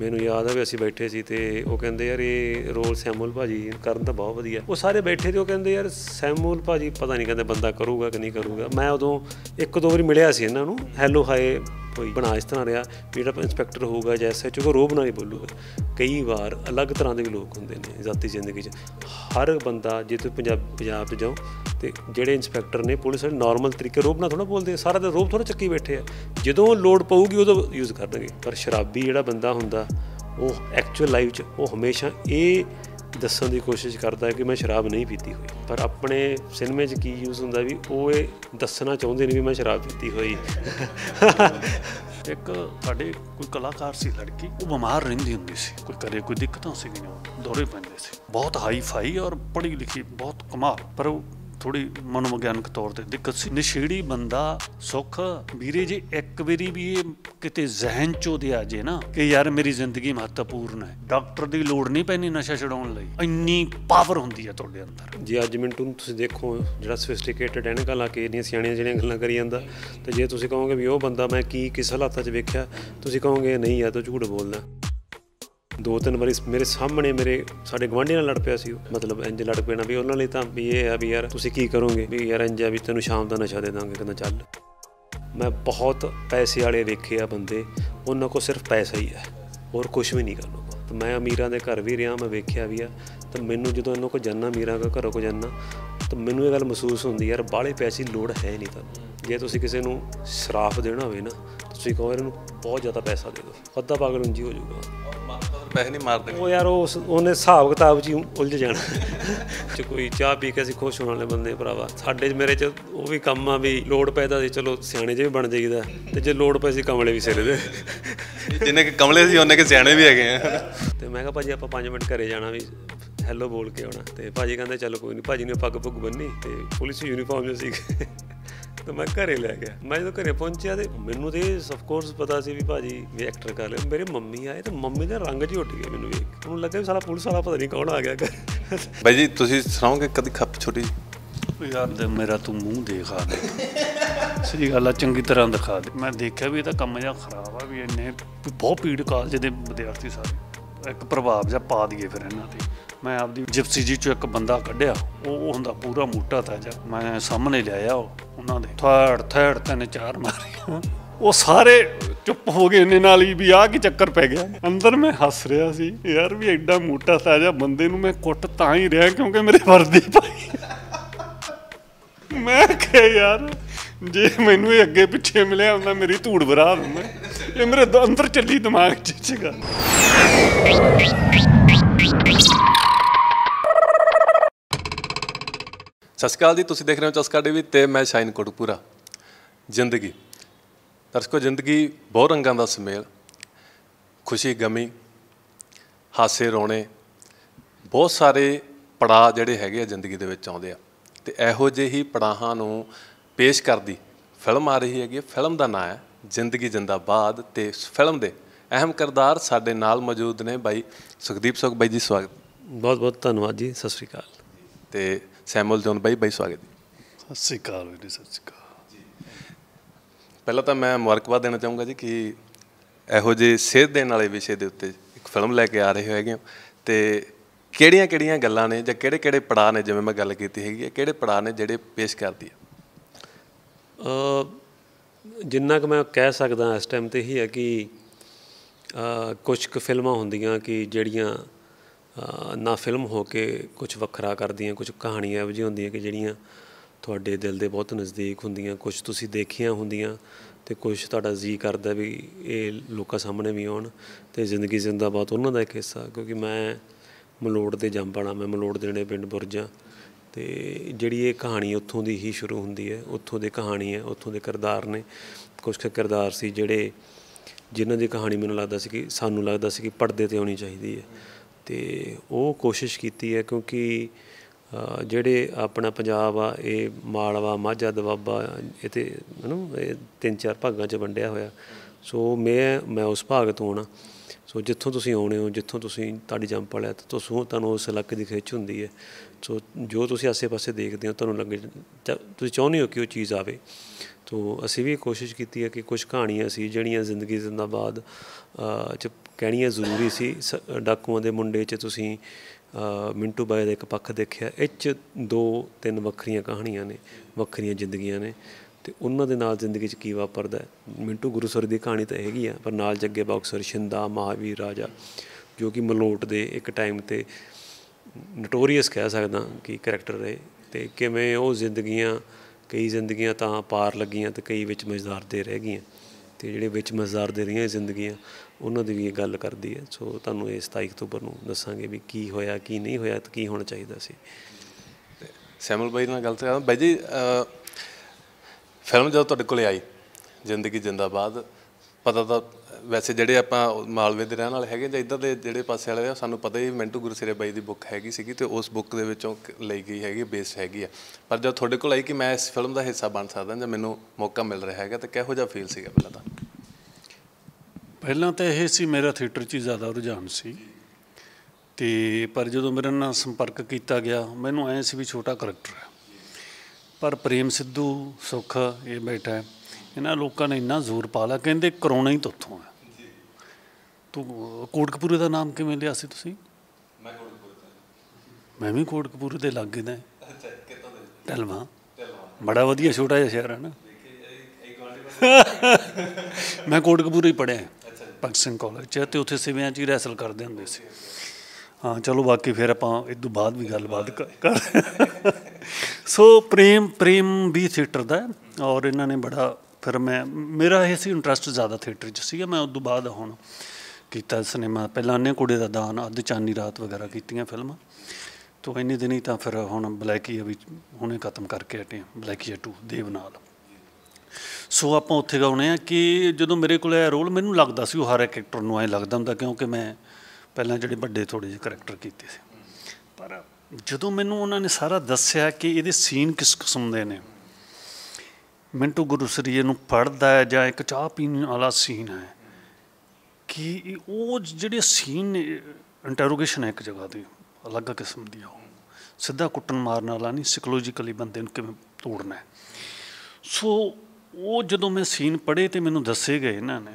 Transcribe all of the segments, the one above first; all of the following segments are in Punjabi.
ਮੈਨੂੰ ਯਾਦ ਆ ਵੀ ਅਸੀਂ ਬੈਠੇ ਸੀ ਤੇ ਉਹ ਕਹਿੰਦੇ ਯਾਰ ਇਹ ਰੋਲ ਸੈਮੂਲ ਭਾਜੀ ਕਰਨ ਤਾਂ ਬਹੁਤ ਵਧੀਆ ਉਹ ਸਾਰੇ ਬੈਠੇ ਤੇ ਉਹ ਕਹਿੰਦੇ ਯਾਰ ਸੈਮੂਲ ਭਾਜੀ ਪਤਾ ਨਹੀਂ ਕਹਿੰਦੇ ਬੰਦਾ ਕਰੂਗਾ ਕਿ ਨਹੀਂ ਕਰੂਗਾ ਮੈਂ ਉਦੋਂ ਇੱਕ ਦੋ ਵਾਰੀ ਮਿਲਿਆ ਸੀ ਇਹਨਾਂ ਨੂੰ ਹੈਲੋ ਹਾਏ ਬਣਾ ਇਸ ਤਰ੍ਹਾਂ ਰਿਹਾ ਕਿ ਜਿਹੜਾ ਇਨਸਪੈਕਟਰ ਹੋਊਗਾ ਜਾਂ ਐਸਐਚਓ ਰੋਬ ਨਾਲ ਹੀ ਬੋਲੂਗਾ ਕਈ ਵਾਰ ਅਲੱਗ ਤਰ੍ਹਾਂ ਦੇ ਲੋਕ ਹੁੰਦੇ ਨੇ ਜ਼ਾਤੀ ਜ਼ਿੰਦਗੀ 'ਚ ਹਰ ਬੰਦਾ ਜੇ ਤੁਸੀਂ ਪੰਜਾਬ ਪੰਜਾਬ 'ਚ ਜਾਓ ਤੇ ਜਿਹੜੇ ਇਨਸਪੈਕਟਰ ਨੇ ਪੁਲਿਸ ਵਾਲੇ ਨਾਰਮਲ ਤਰੀਕੇ ਰੋਬ ਨਾਲ ਥੋੜਾ ਬੋਲਦੇ ਸਾਰਾ ਦਿਨ ਰੋਬ ਥੋੜਾ ਚੱਕੀ ਬੈਠੇ ਆ ਜਦੋਂ ਲੋਡ ਪਊਗੀ ਉਦੋਂ ਯੂਜ਼ ਕਰਨਗੇ ਪਰ ਸ਼ਰਾਬੀ ਜਿਹੜਾ ਬੰਦਾ ਹੁੰਦਾ ਉਹ ਐਕਚੁਅਲ ਲਾਈਫ 'ਚ ਉਹ ਹਮੇਸ਼ਾ ਇਹ ਦੱਸਣ ਦੀ ਕੋਸ਼ਿਸ਼ ਕਰਦਾ ਕਿ ਮੈਂ ਸ਼ਰਾਬ ਨਹੀਂ ਪੀਤੀ ਹੋਈ ਪਰ ਆਪਣੇ ਸਿਨੇਮੇ 'ਚ ਕੀ ਯੂਜ਼ ਹੁੰਦਾ ਵੀ ਉਹ ਇਹ ਦੱਸਣਾ ਚਾਹੁੰਦੇ ਨੇ ਵੀ ਮੈਂ ਸ਼ਰਾਬ ਪੀਤੀ ਹੋਈ ਇੱਕ ਸਾਡੇ ਕੋਈ ਕਲਾਕਾਰ ਸੀ ਲੜਕੀ ਉਹ ਬਿਮਾਰ ਰਹਿੰਦੀ ਹੁੰਦੀ ਸੀ ਕੋਈ ਕਰੇ ਕੋਈ ਦਿੱਕਤਾਂ ਸੀਗੀਆਂ ਦੌਰੇ ਪੈਂਦੇ ਸੀ ਬਹੁਤ ਹਾਈ ਫਾਈ ਔਰ ਪੜ੍ਹੀ ਲਿਖੀ ਬਹੁਤ ਕਮਾਲ ਪਰ ਉਹ ਥੋੜੀ ਮਨੋਵਿਗਿਆਨਕ ਤੌਰ ਤੇ ਦਿੱਕਤ ਸੀ ਨਸ਼ੇੜੀ ਬੰਦਾ ਸੁੱਖ ਵੀਰੇ ਜੀ ਇੱਕ ਵਾਰੀ ਵੀ ਇਹ ਕਿਤੇ ਜ਼ਹਿਨ ਚੋ ਦੇ ਆ ਜੇ ਨਾ ਕਿ ਯਾਰ ਮੇਰੀ ਜ਼ਿੰਦਗੀ ਮਹੱਤਵਪੂਰਨ ਹੈ ਡਾਕਟਰ ਦੀ ਲੋੜ ਨਹੀਂ ਪੈਣੀ ਨਸ਼ਾ ਛਡਾਉਣ ਲਈ ਇੰਨੀ ਪਾਵਰ ਹੁੰਦੀ ਹੈ ਤੁਹਾਡੇ ਅੰਦਰ ਜੇ ਅੱਜ ਮਿੰਟੂ ਨੂੰ ਤੁਸੀਂ ਦੇਖੋ ਜਿਹੜਾ ਸਫਿਸਟੀਕੇਟਡ ਹੈ ਨਾ ਗੱਲਾਂ ਕੇ ਇਹਨੀਆਂ ਸਿਆਣੀਆਂ ਜਿਹੜੀਆਂ ਗੱਲਾਂ ਕਰੀ ਜਾਂਦਾ ਤੇ ਜੇ ਤੁਸੀਂ ਕਹੋਗੇ ਵੀ ਉਹ ਬੰਦਾ ਮੈਂ ਕੀ ਕਿਸ ਹਾਲਾਤਾਂ 'ਚ ਵੇਖਿਆ ਤੁਸੀਂ ਕਹੋਗੇ ਨਹੀਂ ਆ ਤਾਂ ਝੂਠ ਬੋਲਦਾ ਦੋ ਤਿੰਨ ਵਾਰੀ ਮੇਰੇ ਸਾਹਮਣੇ ਮੇਰੇ ਸਾਡੇ ਗਵਾਂਢੀ ਨਾਲ ਲੜ ਪਿਆ ਸੀ ਉਹ ਮਤਲਬ ਇੰਜ ਲੜ ਪੈਣਾ ਵੀ ਉਹਨਾਂ ਲਈ ਤਾਂ ਵੀ ਇਹ ਆ ਵੀ ਯਾਰ ਤੁਸੀਂ ਕੀ ਕਰੋਗੇ ਵੀ ਯਾਰ ਇੰਜ ਆ ਵੀ ਤੈਨੂੰ ਸ਼ਾਮ ਦਾ ਨਸ਼ਾ ਦੇ ਦਾਂਗੇ ਕਹਿੰਦਾ ਚੱਲ ਮੈਂ ਬਹੁਤ ਪੈਸੇ ਵਾਲੇ ਵੇਖੇ ਆ ਬੰਦੇ ਉਹਨਾਂ ਕੋ ਸਿਰਫ ਪੈਸਾ ਹੀ ਹੈ ਹੋਰ ਕੁਝ ਵੀ ਨਹੀਂ ਕਰਨਾ ਤਾਂ ਮੈਂ ਅਮੀਰਾਂ ਦੇ ਘਰ ਵੀ ਰਿਹਾ ਮੈਂ ਵੇਖਿਆ ਵੀ ਆ ਤਾਂ ਮੈਨੂੰ ਜਦੋਂ ਇਹਨਾਂ ਕੋ ਜੰਨਾ ਅਮੀਰਾਂ ਦਾ ਘਰੋਂ ਕੋ ਜੰਨਾ ਤਾਂ ਮੈਨੂੰ ਇਹ ਗੱਲ ਮਹਿਸੂਸ ਹੁੰਦੀ ਯਾਰ ਬਾਹਲੇ ਪੈਸੇ ਲੋੜ ਹੈ ਨਹੀਂ ਤੁਹਾਨੂੰ ਜੇ ਤੁਸੀਂ ਕਿਸੇ ਨੂੰ ਸ਼ਰਾਫ ਦੇਣਾ ਹੋਵੇ ਨਾ ਤੁਸੀਂ ਕਹੋ ਇਹਨੂੰ ਬਹੁਤ ਜ਼ਿਆਦਾ ਪੈਸਾ ਦੇ ਦਿਓ ਅੱਧਾ ਪਾਗਲ ਉਂਝ ਹੋ ਜਾਊਗਾ ਪੈਸੇ ਨਹੀਂ ਮਾਰਦੇ ਉਹ ਯਾਰ ਉਹ ਉਹਨੇ ਹਿਸਾਬ ਕਿਤਾਬ ਜੀ ਉਲਝ ਜਾਣਾ ਚ ਕੋਈ ਚਾਹ ਪੀ ਕੇ ਅਸੀਂ ਖੁਸ਼ ਹੋਣ ਵਾਲੇ ਬੰਦੇ ਭਰਾਵਾ ਸਾਡੇ ਮੇਰੇ ਚ ਉਹ ਵੀ ਕੰਮ ਆ ਵੀ ਲੋੜ ਪੈਦਾ ਸੀ ਚਲੋ ਸਿਆਣੇ ਜੇ ਵੀ ਬਣ ਜਾਈਦਾ ਤੇ ਜੇ ਲੋੜ ਪੈ ਸੀ ਕਮਲੇ ਵੀ ਸਿਰੇ ਦੇ ਜਿੰਨੇ ਕਿ ਕਮਲੇ ਸੀ ਉਹਨੇ ਕਿ ਸਿਆਣੇ ਵੀ ਹੈਗੇ ਆ ਤੇ ਮੈਂ ਕਿਹਾ ਭਾਜੀ ਆਪਾਂ 5 ਮਿੰਟ ਘਰੇ ਜਾਣਾ ਵੀ ਹੈਲੋ ਬੋਲ ਕੇ ਆਉਣਾ ਤੇ ਭਾਜੀ ਕਹਿੰਦੇ ਚਲ ਕੋਈ ਨਹੀਂ ਭਾਜੀ ਨੇ ਪੱਗ ਪੁੱਗ ਬੰਨੀ ਤੇ ਪੁਲਿਸ ਯੂਨੀਫਾਰਮ ਜੋ ਸੀ ਤੇ ਮੈਂ ਘਰੇ ਲੈ ਗਿਆ ਮੈਂ ਜਦੋਂ ਘਰੇ ਪਹੁੰਚਿਆ ਤੇ ਮੈਨੂੰ ਤੇ ਆਫ ਕੋਰਸ ਪਤਾ ਸੀ ਵੀ ਭਾਜੀ ਵੀ ਐਕਟਰ ਕਰ ਲਿਆ ਮੇਰੇ ਮੰਮੀ ਆਏ ਤੇ ਮੰਮੀ ਦਾ ਰੰਗ ਜਿਹਾ ਉੱਠ ਗਿਆ ਮੈਨੂੰ ਵੇਖ ਉਹਨੂੰ ਲੱਗਾ ਵੀ ਸਾਲਾ ਪੁਲਿਸ ਵਾਲਾ ਪਤਾ ਨਹੀਂ ਕੌਣ ਆ ਗਿਆ ਘਰ ਜੀ ਤੁਸੀਂ ਸੁਣਾਓਗੇ ਕਦੀ ਖੱਪ ਛੋਟੀ ਯਾਰ ਤੇ ਮੇਰਾ ਤੂੰ ਮੂੰਹ ਦੇਖਾ ਦੇ ਸਹੀ ਗੱਲ ਆ ਚੰਗੀ ਤਰ੍ਹਾਂ ਦਿਖਾ ਦੇ ਮੈਂ ਦੇਖਿਆ ਵੀ ਇਹਦਾ ਕੰਮ ਜਿਆ ਖਰਾਬ ਆ ਵੀ ਇਹਨੇ ਬਹੁਤ ਪੀੜ ਕਾਲਜ ਦੇ ਵਿਦਿਆਰਥੀ ਸਾਰੇ ਇੱਕ ਪ੍ਰਭਾਵ ਜਿਹਾ ਪਾ ਦਈਏ ਫਿਰ ਇਹਨਾਂ ਤੇ ਮੈਂ ਆਪਦੀ ਜਿਪਸੀ ਜੀ ਚੋਂ ਇੱਕ ਬੰਦਾ ਕੱਢਿਆ ਉਹ ਹੁੰਦਾ ਪੂਰਾ ਮੋਟਾ ਤਾਜਾ ਮੈਂ ਸਾਹਮਣੇ ਲਿਆਇਆ ਉਹਨਾਂ ਦੇ ਥੜ ਥੜ ਤਿੰਨ ਚਾਰ ਮਾਰੀਆਂ ਉਹ ਸਾਰੇ ਚੁੱਪ ਹੋ ਗਏ ਨੇ ਨਾਲ ਹੀ ਵੀ ਆ ਕੀ ਚੱਕਰ ਪੈ ਗਿਆ ਅੰਦਰ ਮੈਂ ਹੱਸ ਰਿਹਾ ਸੀ ਯਾਰ ਵੀ ਐਡਾ ਮੋਟਾ ਤਾਜਾ ਬੰਦੇ ਨੂੰ ਮੈਂ ਕੁੱਟ ਤਾਂ ਹੀ ਰਿਹਾ ਕਿਉਂਕਿ ਮੇਰੇ ਵਰਦੀ ਪਾਈ ਮੈਂ ਕਿਹਾ ਯਾਰ ਜੇ ਮੈਨੂੰ ਇਹ ਅੱਗੇ ਪਿੱਛੇ ਮਿਲਿਆ ਹੁੰਦਾ ਮੇਰੀ ਧੂੜ ਬਰਾ ਦਿੰਦਾ ਇਹ ਮੇਰੇ ਅੰਦਰ ਚੱਲੀ ਦਿਮਾਗ 'ਚ ਚਗਾ ਸਤਿ ਸ਼੍ਰੀ ਅਕਾਲ ਜੀ ਤੁਸੀਂ ਦੇਖ ਰਹੇ ਹੋ ਚਸਕਾ ਟੀਵੀ ਤੇ ਮੈਂ ਸ਼ਾਇਨ ਕੋਟਪੂਰਾ ਜ਼ਿੰਦਗੀ ਦਰਸ਼ਕੋ ਜ਼ਿੰਦਗੀ ਬਹੁਤ ਰੰਗਾਂ ਦਾ ਸੁਮੇਲ ਖੁਸ਼ੀ ਗਮੀ ਹਾਸੇ ਰੋਣੇ ਬਹੁਤ ਸਾਰੇ ਪੜਾਅ ਜਿਹੜੇ ਹੈਗੇ ਆ ਜ਼ਿੰਦਗੀ ਦੇ ਵਿੱਚ ਆਉਂਦੇ ਆ ਤੇ ਇਹੋ ਜਿਹੇ ਹੀ ਪੜਾਹਾਂ ਨੂੰ ਪੇਸ਼ ਕਰਦੀ ਫਿਲਮ ਆ ਰਹੀ ਹੈਗੀ ਫਿਲਮ ਦਾ ਨਾਮ ਹੈ ਜ਼ਿੰਦਗੀ ਜਿੰਦਾਬਾਦ ਤੇ ਇਸ ਫਿਲਮ ਦੇ ਅਹਿਮ ਕਿਰਦਾਰ ਸਾਡੇ ਨਾਲ ਮੌਜੂਦ ਨੇ ਬਾਈ ਸੁਖਦੀਪ ਸੁਖ ਬਾਈ ਜੀ ਸਵਾਗਤ ਬਹੁਤ ਬਹੁਤ ਧੰਨਵਾਦ ਜੀ ਸਤਿ ਸ੍ਰੀ ਅਕਾਲ ਤੇ ਸੈਮੂਅਲ ਜੋਨ ਬਾਈ ਬਾਈ ਸਵਾਗਤ ਜੀ ਸਤਿ ਸ੍ਰੀ ਅਕਾਲ ਜੀ ਸਤਿ ਸ੍ਰੀ ਅਕਾਲ ਜੀ ਪਹਿਲਾਂ ਤਾਂ ਮੈਂ ਮੁਬਾਰਕਬਾਦ ਦੇਣਾ ਚਾਹੂੰਗਾ ਜੀ ਕਿ ਇਹੋ ਜੇ ਸਿਹਤ ਦੇਣ ਵਾਲੇ ਵਿਸ਼ੇ ਦੇ ਉੱਤੇ ਇੱਕ ਫਿਲਮ ਲੈ ਕੇ ਆ ਰਹੇ ਹੈਗੇ ਤੇ ਕਿਹੜੀਆਂ ਕਿਹੜੀਆਂ ਗੱਲਾਂ ਨੇ ਜਾਂ ਕਿਹੜੇ ਕਿਹੜੇ ਪੜਾਅ ਨੇ ਜਿਵੇਂ ਮੈਂ ਗੱਲ ਕੀਤੀ ਹੈਗੀ ਹੈ ਕਿਹੜੇ ਪੜਾਅ ਨੇ ਜਿਹੜੇ ਪੇਸ਼ ਕਰਦੀ ਹੈ ਜਿੰਨਾ ਕਿ ਮੈਂ ਕਹਿ ਸਕਦਾ ਇਸ ਟਾਈਮ ਤੇ ਹੀ ਹੈ ਕਿ ਕੁਝ ਕੁ ਫਿਲਮਾਂ ਹੁੰਦੀਆਂ ਕਿ ਜਿਹੜੀਆਂ ਨਾ ਫਿਲਮ ਹੋ ਕੇ ਕੁਝ ਵੱਖਰਾ ਕਰਦੀਆਂ ਕੁਝ ਕਹਾਣੀਆਂ ਇਹੋ ਹੁੰਦੀਆਂ ਕਿ ਜਿਹੜੀਆਂ ਤੁਹਾਡੇ ਦਿਲ ਦੇ ਬਹੁਤ ਨਜ਼ਦੀਕ ਹੁੰਦੀਆਂ ਕੁਝ ਤੁਸੀਂ ਦੇਖੀਆਂ ਹੁੰਦੀਆਂ ਤੇ ਕੁਝ ਤੁਹਾਡਾ ਜੀ ਕਰਦਾ ਵੀ ਇਹ ਲੋਕਾਂ ਸਾਹਮਣੇ ਵੀ ਆਉਣ ਤੇ ਜ਼ਿੰਦਗੀ ਜ਼ਿੰਦਾਬਾਦ ਉਹਨਾਂ ਦਾ ਇੱਕ ਹਿੱਸਾ ਕਿਉਂਕਿ ਮੈਂ ਮਲੋੜ ਦੇ ਜੰਪਾਣਾ ਮੈਂ ਮਲੋੜ ਦੇ ਨੇ ਪਿੰਡ ਬੁਰਜਾ ਤੇ ਜਿਹੜੀ ਇਹ ਕਹਾਣੀ ਉੱਥੋਂ ਦੀ ਹੀ ਸ਼ੁਰੂ ਹੁੰਦੀ ਹੈ ਉੱਥੋਂ ਦੇ ਕਹਾਣੀ ਹੈ ਉੱਥੋਂ ਦੇ ਕਿਰਦਾਰ ਨੇ ਕੁਝ ਕਿਰਦਾਰ ਸੀ ਜਿਹੜੇ ਜਿਨ੍ਹਾਂ ਦੀ ਕਹਾਣੀ ਮੈਨੂੰ ਲੱਗਦਾ ਸੀ ਕਿ ਸਾਨੂੰ ਲੱਗਦਾ ਸੀ ਕਿ ਪਰਦੇ ਤੇ ਆਉਣੀ ਚਾਹੀਦੀ ਹੈ ਤੇ ਉਹ ਕੋਸ਼ਿਸ਼ ਕੀਤੀ ਹੈ ਕਿਉਂਕਿ ਜਿਹੜੇ ਆਪਣਾ ਪੰਜਾਬ ਆ ਇਹ ਮਾਲਵਾ ਮਾਝਾ ਦਵਾਬਾ ਇਥੇ ਨੂੰ ਇਹ ਤਿੰਨ ਚਾਰ ਭਾਗਾਂ 'ਚ ਵੰਡਿਆ ਹੋਇਆ ਸੋ ਮੈਂ ਮੈਂ ਉਸ ਭਾਗ ਤੋਂ ਹਾਂ ਸੋ ਜਿੱਥੋਂ ਤੁਸੀਂ ਆਉਣੇ ਹੋ ਜਿੱਥੋਂ ਤੁਸੀਂ ਤੁਹਾਡੀ ਜੰਪ ਵਾਲਿਆ ਤਾਂ ਤੁਸੀਂ ਤੁਹਾਨੂੰ ਉਸ ਇਲਾਕੇ ਦੀ ਖਿੱਚ ਹੁੰਦੀ ਹੈ ਸੋ ਜੋ ਤੁਸੀਂ ਆਸੇ-ਪਾਸੇ ਦੇਖਦੇ ਹੋ ਤੁਹਾਨੂੰ ਲੱਗੇ ਤੁਸੀਂ ਚਾਹੁੰਦੇ ਹੋ ਕਿ ਉਹ ਚੀਜ਼ ਆਵੇ ਤੋ ਅਸੀਂ ਵੀ ਕੋਸ਼ਿਸ਼ ਕੀਤੀ ਹੈ ਕਿ ਕੁਝ ਕਹਾਣੀਆਂ ਸੀ ਜਿਹੜੀਆਂ ਜ਼ਿੰਦਗੀ ਜ਼ਿੰਦਾਬਾਦ ਚ ਕਹਿਣੀਆਂ ਜ਼ਰੂਰੀ ਸੀ ਡਾਕੂਆਂ ਦੇ ਮੁੰਡੇ ਚ ਤੁਸੀਂ ਮਿੰਟੂ ਬਾਏ ਦਾ ਇੱਕ ਪੱਖ ਦੇਖਿਆ ਇਹ ਚ ਦੋ ਤਿੰਨ ਵੱਖਰੀਆਂ ਕਹਾਣੀਆਂ ਨੇ ਵੱਖਰੀਆਂ ਜ਼ਿੰਦਗੀਆਂ ਨੇ ਤੇ ਉਹਨਾਂ ਦੇ ਨਾਲ ਜ਼ਿੰਦਗੀ 'ਚ ਕੀ ਵਾਪਰਦਾ ਮਿੰਟੂ ਗੁਰੂਸਰ ਦੀ ਕਹਾਣੀ ਤਾਂ ਹੈਗੀ ਆ ਪਰ ਨਾਲ ਜੱਗੇ ਬਾਕਸਰ ਸ਼ਿੰਦਾ ਮਹਾਵੀਰ ਰਾਜਾ ਜੋ ਕਿ ਮਲੋਟ ਦੇ ਇੱਕ ਟਾਈਮ ਤੇ ਨੋਟੋਰੀਅਸ ਕਹਿ ਸਕਦਾ ਕਿ ਕੈਰੈਕਟਰ ਰਹੇ ਤੇ ਕਿਵੇਂ ਉਹ ਜ਼ਿੰਦਗੀਆਂ ਕਈ ਜ਼ਿੰਦਗੀਆਂ ਤਾਂ ਪਾਰ ਲੱਗੀਆਂ ਤੇ ਕਈ ਵਿੱਚ ਮਜ਼ਦਾਰ ਦੇ ਰਹਿ ਗਈਆਂ ਤੇ ਜਿਹੜੇ ਵਿੱਚ ਮਜ਼ਦਾਰ ਦੇ ਰਹੀਆਂ ਜ਼ਿੰਦਗੀਆਂ ਉਹਨਾਂ ਦੀ ਵੀ ਇਹ ਗੱਲ ਕਰਦੀ ਹੈ ਸੋ ਤੁਹਾਨੂੰ ਇਸ 27 ਅਕਤੂਬਰ ਨੂੰ ਦੱਸਾਂਗੇ ਵੀ ਕੀ ਹੋਇਆ ਕੀ ਨਹੀਂ ਹੋਇਆ ਤੇ ਕੀ ਹੋਣਾ ਚਾਹੀਦਾ ਸੀ ਸੈਮਲ ਬਾਈ ਨਾਲ ਗੱਲ ਕਰਾਂ ਬਾਈ ਜੀ ਫਿਲਮ ਜਦੋਂ ਤੁਹਾਡੇ ਕੋਲੇ ਆਈ ਜ਼ਿੰਦਗੀ ਜਿੰਦਾਬਾਦ ਪਤਾ ਤਾਂ ਵੈਸੇ ਜਿਹੜੇ ਆਪਾਂ ਮਾਲਵੇ ਦੇ ਰਹਿਣ ਵਾਲੇ ਹੈਗੇ ਜਾਂ ਇੱਧਰ ਦੇ ਜਿਹੜੇ ਪਾਸੇ ਵਾਲੇ ਆ ਸਾਨੂੰ ਪਤਾ ਹੀ ਮੈਂਟੂ ਗੁਰਸੇਰੇ ਬਾਈ ਦੀ ਬੁੱਕ ਹੈਗੀ ਸੀਗੀ ਤੇ ਉਸ ਬੁੱਕ ਦੇ ਵਿੱਚੋਂ ਲਈ ਗਈ ਹੈਗੀ ਬੇਸ ਹੈਗੀ ਆ ਪਰ ਜਦ ਤੁਹਾਡੇ ਕੋਲ ਆਈ ਕਿ ਮੈਂ ਇਸ ਫਿਲਮ ਦਾ ਹਿੱਸਾ ਬਣ ਸਕਦਾ ਜਾਂ ਮੈਨੂੰ ਮੌਕਾ ਮਿਲ ਰਿਹਾ ਹੈਗਾ ਤਾਂ ਕਿਹੋ ਜਿਹਾ ਫੀਲ ਸੀਗਾ ਪਹਿਲਾਂ ਤਾਂ ਪਹਿਲਾਂ ਤਾਂ ਇਹ ਸੀ ਮੇਰਾ ਥੀਏਟਰ 'ਚ ਜ਼ਿਆਦਾ ਰੁਝਾਨ ਸੀ ਤੇ ਪਰ ਜਦੋਂ ਮੇਰੇ ਨਾਲ ਸੰਪਰਕ ਕੀਤਾ ਗਿਆ ਮੈਨੂੰ ਐਂ ਸੀ ਵੀ ਛੋਟਾ ਕਰੈਕਟਰ ਹੈ ਪਰ ਪ੍ਰੇਮ ਸਿੱਧੂ ਸੁਖ ਇਹ ਬੈਠਾ ਇਹਨਾਂ ਲੋਕਾਂ ਨੇ ਇੰਨਾ ਜ਼ੋਰ ਪਾ ਲਿਆ ਕਹਿੰਦੇ ਕਰੋਨਾ ਹੀ ਤੋਥੋਂ ਆ ਤੂੰ ਕੋਟਕਪੂਰੇ ਦਾ ਨਾਮ ਕਿਵੇਂ ਲਿਆ ਸੀ ਤੁਸੀਂ ਮੈਂ ਕੋਟਕਪੂਰੇ ਦਾ ਮੈਂ ਵੀ ਕੋਟਕਪੂਰੇ ਦੇ ਲਾਗੇ ਦਾ ਅੱਛਾ ਕਿੱਥੋਂ ਦੇ ਬੜਾ ਵਧੀਆ ਛੋਟਾ ਜਿਹਾ ਸ਼ਹਿਰ ਹੈ ਨਾ ਮੈਂ ਕੋਟਕਪੂਰੇ ਹੀ ਪੜਿਆ ਅੱਛਾ ਸਿੰਘ ਕਾਲਜ ਚ ਤੇ ਉੱਥੇ ਸਿਵਿਆਂ ਚ ਹੀ ਰੈਸਲ ਕਰਦੇ ਹੁੰਦੇ ਸੀ ਹਾਂ ਚਲੋ ਬਾਕੀ ਫਿਰ ਆਪਾਂ ਇਸ ਤੋਂ ਬਾਅਦ ਵੀ ਗੱਲਬਾਤ ਕਰ ਸੋ ਪ੍ਰੇਮ ਪ੍ਰੇਮ ਵੀ ਥੀਏਟਰ ਦਾ ਔਰ ਇਹਨਾਂ ਨੇ ਬੜਾ ਫਿਰ ਮੈਂ ਮੇਰਾ ਇਹ ਸੀ ਇੰਟਰਸਟ ਜ਼ਿਆਦਾ ਥੀਏਟਰ 'ਚ ਸੀਗਾ ਮੈਂ ਉਸ ਤੋਂ ਬਾਅਦ ਹੁਣ ਕੀਤਾ ਸਿਨੇਮਾ ਪਹਿਲਾਂ ਨੇ ਕੁੜੇ ਦਾ ਦਾਨ ਅੱਧ ਚਾਨੀ ਰਾਤ ਵਗੈਰਾ ਕੀਤੀਆਂ ਫਿਲਮਾਂ ਤੋਂ ਇੰਨੇ ਦਿਨੀ ਤਾਂ ਫਿਰ ਹੁਣ ਆ ਵੀ ਹੁਣੇ ਖਤਮ ਕਰਕੇ ਹਟੇ ਬਲੈਕੀ 2 ਦੇਵ ਨਾਲ ਸੋ ਆਪਾਂ ਉੱਥੇ ਗਾਉਣੇ ਆ ਕਿ ਜਦੋਂ ਮੇਰੇ ਕੋਲ ਇਹ ਰੋਲ ਮੈਨੂੰ ਲੱਗਦਾ ਸੀ ਉਹ ਹਰ ਇੱਕ ਐਕਟਰ ਨੂੰ ਐ ਲੱਗਦਾ ਹੁੰਦਾ ਕਿਉਂਕਿ ਮੈਂ ਪਹਿਲਾਂ ਜਿਹੜੇ ਵੱਡੇ ਥੋੜੇ ਜਿਹੇ ਕੈਰੈਕਟਰ ਕੀਤੇ ਸੀ ਪਰ ਜਦੋਂ ਮੈਨੂੰ ਉਹਨਾਂ ਨੇ ਸਾਰਾ ਦੱਸਿਆ ਕਿ ਇਹਦੇ ਸੀਨ ਕਿਸ ਕਿਸਮ ਦੇ ਨੇ ਮਿੰਟੂ ਗੁਰੂ ਸਰੀਏ ਨੂੰ ਪੜਦਾ ਹੈ ਜਾਂ ਇੱਕ ਚਾਹ ਪੀਣ ਵਾਲਾ ਸੀਨ ਹੈ ਕਿ ਉਹ ਜਿਹੜੇ ਸੀਨ ਇੰਟਰੋਗੇਸ਼ਨ ਹੈ ਇੱਕ ਜਗ੍ਹਾ ਤੇ ਅਲੱਗ ਕਿਸਮ ਦੀ ਆ ਸਿੱਧਾ ਕੁੱਟਣ ਮਾਰਨ ਵਾਲਾ ਨਹੀਂ ਸਾਈਕੋਲੋਜੀਕਲੀ ਬੰਦੇ ਨੂੰ ਕਿਵੇਂ ਤੋੜਨਾ ਸੋ ਉਹ ਜਦੋਂ ਮੈਂ ਸੀਨ ਪੜ੍ਹੇ ਤੇ ਮੈਨੂੰ ਦੱਸੇ ਗਏ ਇਹਨਾਂ ਨੇ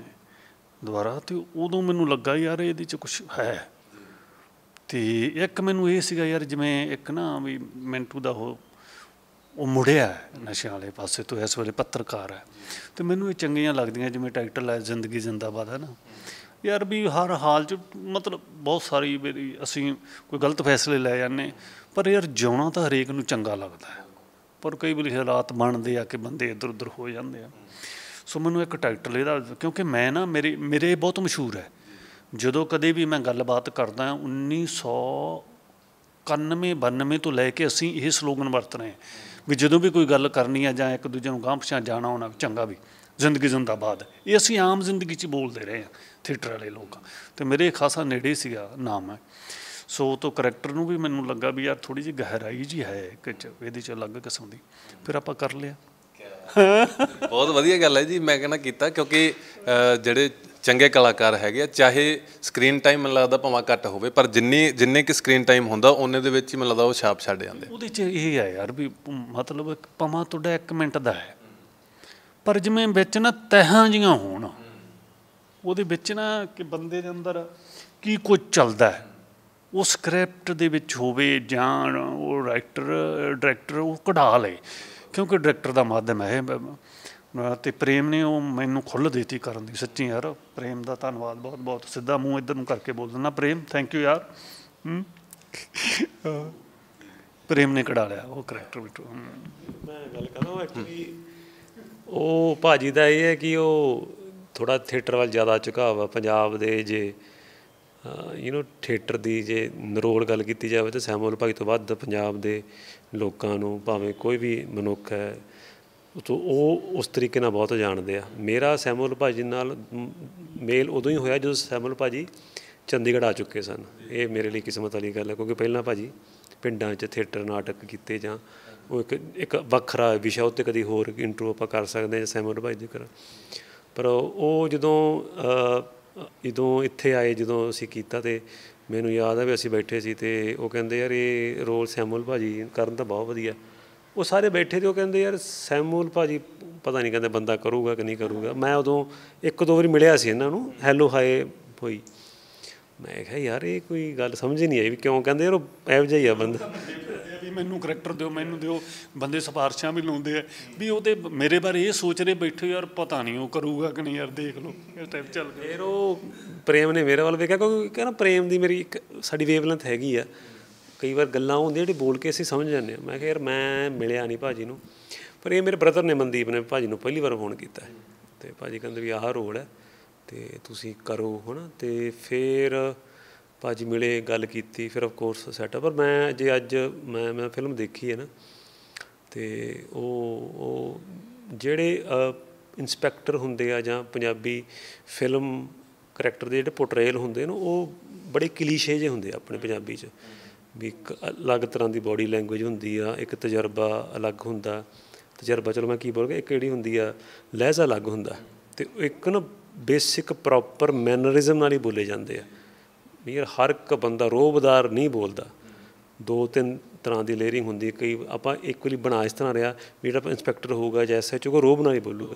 ਦੁਬਾਰਾ ਤੇ ਉਦੋਂ ਮੈਨੂੰ ਲੱਗਾ ਯਾਰ ਇਹਦੇ 'ਚ ਕੁਝ ਹੈ ਤੇ ਇੱਕ ਮੈਨੂੰ ਇਹ ਸੀਗਾ ਯਾਰ ਜਿਵੇਂ ਇੱਕ ਨਾ ਵੀ ਮਿੰਟੂ ਦਾ ਉਹ ਉਹ ਮੁੜਿਆ ਨਸ਼ਿਆਂ ਵਾਲੇ ਪਾਸੇ ਤੋਂ ਇਸ ਵੇਲੇ ਪੱਤਰਕਾਰ ਹੈ ਤੇ ਮੈਨੂੰ ਇਹ ਚੰਗੀਆਂ ਲੱਗਦੀਆਂ ਜਿਵੇਂ ਟਾਈਟਲ ਹੈ ਜ਼ਿੰਦਗੀ ਜ਼ਿੰਦਾਬਾਦ ਹੈ ਨਾ ਯਾਰ ਵੀ ਹਰ ਹਾਲ ਚ ਮਤਲਬ ਬਹੁਤ ਸਾਰੀ ਮੇਰੀ ਅਸੀਂ ਕੋਈ ਗਲਤ ਫੈਸਲੇ ਲੈ ਜਾਂਦੇ ਪਰ ਯਾਰ ਜਿਉਣਾ ਤਾਂ ਹਰੇਕ ਨੂੰ ਚੰਗਾ ਲੱਗਦਾ ਹੈ ਪਰ ਕਈ ਵਾਰੀ ਹਾਲਾਤ ਬਣਦੇ ਆ ਕਿ ਬੰਦੇ ਇੱਧਰ ਉੱਧਰ ਹੋ ਜਾਂਦੇ ਆ ਸੋ ਮੈਨੂੰ ਇੱਕ ਟਾਈਟਲ ਇਹਦਾ ਕਿਉਂਕਿ ਮੈਂ ਨਾ ਮੇਰੇ ਮੇਰੇ ਬਹੁਤ ਮਸ਼ਹੂਰ ਹੈ ਜਦੋਂ ਕਦੇ ਵੀ ਮੈਂ ਗੱਲਬਾਤ ਕਰਦਾ 1900 9192 ਤੋਂ ਲੈ ਕੇ ਅਸੀਂ ਇਹ ਸਲੋਗਨ ਵਰਤ ਰਹੇ ਹਾਂ ਵੀ ਜਦੋਂ ਵੀ ਕੋਈ ਗੱਲ ਕਰਨੀ ਆ ਜਾਂ ਇੱਕ ਦੂਜੇ ਨੂੰ ਗਾਂਹ ਜਾਣਾ ਹੋਣਾ ਚੰਗਾ ਵੀ ਜ਼ਿੰਦਗੀ ਜ਼ਿੰਦਾਬਾਦ ਇਹ ਅਸੀਂ ਆਮ ਜ਼ਿੰਦਗੀ 'ਚ ਬੋਲਦੇ ਰਹੇ ਹਾਂ ਥੀਏਟਰ ਵਾਲੇ ਲੋਕ ਤੇ ਮੇਰੇ ਖਾਸਾ ਨੇੜੇ ਸੀਗਾ ਨਾਮ ਹੈ ਸੋ ਤੋਂ ਕਰੈਕਟਰ ਨੂੰ ਵੀ ਮੈਨੂੰ ਲੱਗਾ ਵੀ ਯਾਰ ਥੋੜੀ ਜਿਹੀ ਗਹਿਰਾਈ ਜੀ ਹੈ 'ਚ ਇਹਦੇ 'ਚ ਅਲੱਗ ਕਿਸਮ ਦੀ ਫਿਰ ਆਪਾਂ ਕਰ ਲਿਆ ਬਹੁਤ ਵਧੀਆ ਗੱਲ ਹੈ ਜੀ ਮੈਂ ਕਹਿੰਦਾ ਕੀਤਾ ਕਿਉਂਕਿ ਜਿਹੜੇ ਚੰਗੇ ਕਲਾਕਾਰ ਹੈਗੇ ਆ ਚਾਹੇ ਸਕਰੀਨ ਟਾਈਮ ਮੈਨੂੰ ਲੱਗਦਾ ਭਾਵੇਂ ਘੱਟ ਹੋਵੇ ਪਰ ਜਿੰਨੀ ਜਿੰਨੇ ਕਿ ਸਕਰੀਨ ਟਾਈਮ ਹੁੰਦਾ ਉਹਨੇ ਦੇ ਵਿੱਚ ਹੀ ਮੈਨੂੰ ਲੱਗਦਾ ਉਹ ਛਾਪ ਛੱਡ ਜਾਂਦੇ ਉਹਦੇ 'ਚ ਇਹ ਆ ਯਾਰ ਵੀ ਮਤਲਬ ਭਾਵੇਂ ਤੁਹਾਡਾ 1 ਮਿੰਟ ਦਾ ਹੈ ਪਰ ਜਿਵੇਂ ਵਿੱਚ ਨਾ ਤਹਾਂ ਜੀਆਂ ਹੋਣ ਉਹਦੇ ਵਿੱਚ ਨਾ ਕਿ ਬੰਦੇ ਦੇ ਅੰਦਰ ਕੀ ਕੁਝ ਚੱਲਦਾ ਹੈ ਉਹ ਸਕ੍ਰਿਪਟ ਦੇ ਵਿੱਚ ਹੋਵੇ ਜਾਂ ਉਹ ਰਾਈਟਰ ਡਾਇਰੈਕਟਰ ਉਹ ਕਢਾ ਲਏ ਕਿਉਂਕਿ ਡਾਇਰੈਕਟਰ ਦਾ ਮਾਧਿਅਮ ਹੈ ਤੇ ਪ੍ਰੇਮ ਨੇ ਉਹ ਮੈਨੂੰ ਖੁੱਲ ਦਿੱਤੀ ਕਰਨ ਦੀ ਸੱਚੀ ਯਾਰ ਪ੍ਰੇਮ ਦਾ ਧੰਨਵਾਦ ਬਹੁਤ ਬਹੁਤ ਸਿੱਧਾ ਮੂੰਹ ਇਧਰ ਨੂੰ ਕਰਕੇ ਬੋਲ ਦਿੰਦਾ ਪ੍ਰੇਮ ਥੈਂਕ ਯੂ ਯਾਰ ਪ੍ਰੇਮ ਨੇ ਕਢਾ ਲਿਆ ਉਹ ਕੈਰੈਕਟਰ ਬਿਲਕੁਲ ਮੈਂ ਗੱਲ ਕਰਾਂ ਐਕਚੁਅਲੀ ਉਹ ਭਾਜੀ ਦਾ ਇਹ ਹੈ ਕਿ ਉਹ ਥੋੜਾ ਥੀਏਟਰ ਵੱਲ ਜ਼ਿਆਦਾ ਝੁਕਾਵ ਆ ਪੰਜਾਬ ਦੇ ਜੇ ਯੂ نو ਥੀਏਟਰ ਦੀ ਜੇ ਨਰੋਲ ਗੱਲ ਕੀਤੀ ਜਾਵੇ ਤਾਂ ਸੈਮੂਅਲ ਭਾਈ ਤੋਂ ਵੱਧ ਪੰਜਾਬ ਦੇ ਲੋਕਾਂ ਨੂੰ ਭਾਵੇਂ ਕੋਈ ਵੀ ਮਨੁੱਖ ਹੈ ਤੋ ਉਹ ਉਸ ਤਰੀਕੇ ਨਾਲ ਬਹੁਤ ਜਾਣਦੇ ਆ ਮੇਰਾ ਸੈਮੂਅਲ ਭਾਜੀ ਨਾਲ ਮੇਲ ਉਦੋਂ ਹੀ ਹੋਇਆ ਜਦੋਂ ਸੈਮੂਅਲ ਭਾਜੀ ਚੰਡੀਗੜ੍ਹ ਆ ਚੁੱਕੇ ਸਨ ਇਹ ਮੇਰੇ ਲਈ ਕਿਸਮਤ ਵਾਲੀ ਗੱਲ ਹੈ ਕਿਉਂਕਿ ਪਹਿਲਾਂ ਭਾਜੀ ਪਿੰਡਾਂ 'ਚ ਥੀਏਟਰ ਨਾਟਕ ਕੀਤੇ ਜਾਂ ਉਹ ਇੱਕ ਇੱਕ ਵੱਖਰਾ ਵਿਸ਼ਾ ਉੱਤੇ ਕਦੀ ਹੋਰ ਇੰਟਰੋ ਆਪਾਂ ਕਰ ਸਕਦੇ ਹਾਂ ਸੈਮੂਅਲ ਭਾਜੀ ਦੇ ਕਰ ਪਰ ਉਹ ਜਦੋਂ ਜਦੋਂ ਇੱਥੇ ਆਏ ਜਦੋਂ ਅਸੀਂ ਕੀਤਾ ਤੇ ਮੈਨੂੰ ਯਾਦ ਆ ਵੀ ਅਸੀਂ ਬੈਠੇ ਸੀ ਤੇ ਉਹ ਕਹਿੰਦੇ ਯਾਰ ਇਹ ਰੋਲ ਸੈਮੂਅਲ ਭਾਜੀ ਕਰਨ ਤਾਂ ਬਹੁਤ ਵਧੀਆ ਉਹ ਸਾਰੇ ਬੈਠੇ ਤੇ ਉਹ ਕਹਿੰਦੇ ਯਾਰ ਸੈਮੂਲ ਭਾਜੀ ਪਤਾ ਨਹੀਂ ਕਹਿੰਦੇ ਬੰਦਾ ਕਰੂਗਾ ਕਿ ਨਹੀਂ ਕਰੂਗਾ ਮੈਂ ਉਦੋਂ ਇੱਕ ਦੋ ਵਾਰੀ ਮਿਲਿਆ ਸੀ ਇਹਨਾਂ ਨੂੰ ਹੈਲੋ ਹਾਏ ਹੋਈ ਮੈਂ ਕਿਹਾ ਯਾਰ ਇਹ ਕੋਈ ਗੱਲ ਸਮਝ ਨਹੀਂ ਆਈ ਵੀ ਕਿਉਂ ਕਹਿੰਦੇ ਯਾਰ ਉਹ ਐਵੇਂ ਜਿਹਾ ਹੀ ਆ ਬੰਦਾ ਵੀ ਮੈਨੂੰ ਕਰੈਕਟਰ ਦਿਓ ਮੈਨੂੰ ਦਿਓ ਬੰਦੇ ਸਪਾਰਸ਼ਾਂ ਵੀ ਲਾਉਂਦੇ ਆ ਵੀ ਉਹ ਤੇ ਮੇਰੇ ਬਾਰੇ ਇਹ ਸੋਚ ਰਹੇ ਬੈਠੇ ਯਾਰ ਪਤਾ ਨਹੀਂ ਉਹ ਕਰੂਗਾ ਕਿ ਨਹੀਂ ਯਾਰ ਦੇਖ ਲਓ ਇਸ ਟਾਈਪ ਚੱਲ ਗਿਆ ਫਿਰ ਉਹ ਪ੍ਰੇਮ ਨੇ ਮੇਰੇ ਵੱਲ ਵੇਖਿਆ ਕਿਉਂਕਿ ਕਹਿੰਦਾ ਪ੍ਰੇਮ ਦੀ ਮੇਰੀ ਇੱਕ ਸਾਡੀ ਵੇਵਲੈਂਥ ਹੈਗੀ ਆ ਕਈ ਵਾਰ ਗੱਲਾਂ ਹੁੰਦੀਆਂ ਜਿਹੜੀ ਬੋਲ ਕੇ ਅਸੀਂ ਸਮਝ ਜਾਂਦੇ ਹਾਂ ਮੈਂ ਕਿਹਾ ਯਾਰ ਮੈਂ ਮਿਲਿਆ ਨਹੀਂ ਭਾਜੀ ਨੂੰ ਪਰ ਇਹ ਮੇਰੇ ਬ੍ਰਦਰ ਨੇ ਮਨਦੀਪ ਨੇ ਭਾਜੀ ਨੂੰ ਪਹਿਲੀ ਵਾਰ ਫੋਨ ਕੀਤਾ ਤੇ ਭਾਜੀ ਕਹਿੰਦੇ ਵੀ ਆਹ ਰੋਲ ਹੈ ਤੇ ਤੁਸੀਂ ਕਰੋ ਹਨਾ ਤੇ ਫੇਰ ਭਾਜੀ ਮਿਲੇ ਗੱਲ ਕੀਤੀ ਫਿਰ ਆਫ ਕੋਰਸ ਸੈਟ ਪਰ ਮੈਂ ਜੇ ਅੱਜ ਮੈਂ ਮੈਂ ਫਿਲਮ ਦੇਖੀ ਹੈ ਨਾ ਤੇ ਉਹ ਉਹ ਜਿਹੜੇ ਇਨਸਪੈਕਟਰ ਹੁੰਦੇ ਆ ਜਾਂ ਪੰਜਾਬੀ ਫਿਲਮ ਕਰੈਕਟਰ ਦੇ ਜਿਹੜੇ ਪੋਰਟਰੇਲ ਹੁੰਦੇ ਨੇ ਉਹ ਬੜੇ ਕਲੀਸ਼ੇ ਜੇ ਹੁੰਦੇ ਆ ਆਪਣੇ ਪੰਜਾਬੀ 'ਚ ਵੀ ਇੱਕ ਅਲੱਗ ਤਰ੍ਹਾਂ ਦੀ ਬਾਡੀ ਲੈਂਗੁਏਜ ਹੁੰਦੀ ਆ ਇੱਕ ਤਜਰਬਾ ਅਲੱਗ ਹੁੰਦਾ ਤਜਰਬਾ ਚਲੋ ਮੈਂ ਕੀ ਬੋਲ ਗਿਆ ਇੱਕ ਜਿਹੜੀ ਹੁੰਦੀ ਆ ਲਹਿਜ਼ਾ ਅਲੱਗ ਹੁੰਦਾ ਤੇ ਇੱਕ ਨਾ ਬੇਸਿਕ ਪ੍ਰੋਪਰ ਮੈਨਰਿਜ਼ਮ ਨਾਲ ਹੀ ਬੋਲੇ ਜਾਂਦੇ ਆ ਯਾਰ ਹਰ ਇੱਕ ਬੰਦਾ ਰੋਬਦਾਰ ਨਹੀਂ ਬੋਲਦਾ ਦੋ ਤਿੰਨ ਤਰ੍ਹਾਂ ਦੀ ਲੇਅਰਿੰਗ ਹੁੰਦੀ ਹੈ ਕਈ ਆਪਾਂ ਇਕੁਅਲੀ ਬਣਾ ਇਸ ਤਰ੍ਹਾਂ ਰਿਹਾ ਵੀ ਜਿਹੜਾ ਇਨਸਪੈਕਟਰ ਹੋਊਗਾ ਜਾਂ ਐਸਐਚਓ ਕੋ ਰੋਬ ਨਾਲ ਹੀ ਬੋਲੂਗਾ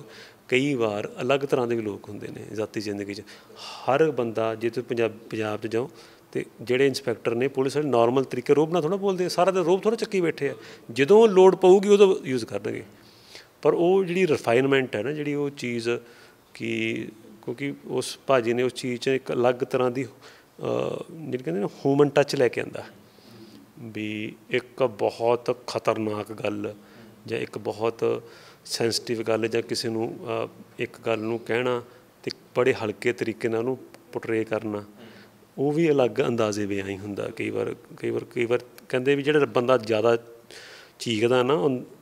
ਕਈ ਵਾਰ ਅਲੱਗ ਤਰ੍ਹਾਂ ਦੇ ਲੋਕ ਹੁੰਦੇ ਨੇ ਜਾਤੀ ਜ਼ਿੰਦਗੀ 'ਚ ਹਰ ਬੰਦਾ ਜੇ ਤੁਸੀਂ ਪੰਜਾਬ ਪੰਜਾਬ 'ਚ ਜਾਓ ਤੇ ਜਿਹੜੇ ਇਨਸਪੈਕਟਰ ਨੇ ਪੁਲਿਸ ਵਾਲੇ ਨਾਰਮਲ ਤਰੀਕੇ ਰੋਬ ਨਾਲ ਥੋੜਾ ਬੋਲਦੇ ਸਾਰਾ ਦਿਨ ਰੋਬ ਥੋੜਾ ਚੱਕੀ ਬੈਠੇ ਆ ਜਦੋਂ ਲੋਡ ਪਊਗੀ ਉਦੋਂ ਯੂਜ਼ ਕਰਨਗੇ ਪਰ ਉਹ ਜਿਹੜੀ ਰਿਫਾਈਨਮੈਂਟ ਹੈ ਨਾ ਜਿਹੜੀ ਉਹ ਚੀਜ਼ ਕਿ ਕਿਉਂਕਿ ਉਸ ਭਾਜੀ ਨੇ ਉਸ ਚੀਜ਼ 'ਚ ਇੱਕ ਅਲੱਗ ਤਰ੍ਹਾਂ ਦੀ ਜਿਹੜੀ ਕਹਿੰਦੇ ਨਾ ਹਿਊਮਨ ਟੱਚ ਲੈ ਕੇ ਆਂਦਾ ਵੀ ਇੱਕ ਬਹੁਤ ਖਤਰਨਾਕ ਗੱਲ ਜਾਂ ਇੱਕ ਬਹੁਤ ਸੈਂਸਿਟਿਵ ਗੱਲ ਜਾਂ ਕਿਸੇ ਨੂੰ ਇੱਕ ਗੱਲ ਨੂੰ ਕਹਿਣਾ ਤੇ ਬੜੇ ਹਲਕੇ ਤਰੀਕੇ ਨਾਲ ਉਹਨੂੰ ਪੋਟਰੇ ਕਰਨਾ ਉਹ ਵੀ ਅਲੱਗ ਅੰਦਾਜ਼ੇ ਵੇ ਆਈ ਹੁੰਦਾ ਕਈ ਵਾਰ ਕਈ ਵਾਰ ਕਈ ਵਾਰ ਕਹਿੰਦੇ ਵੀ ਜਿਹੜਾ ਬੰਦਾ ਜ਼ਿਆਦਾ ਚੀਕਦਾ ਨਾ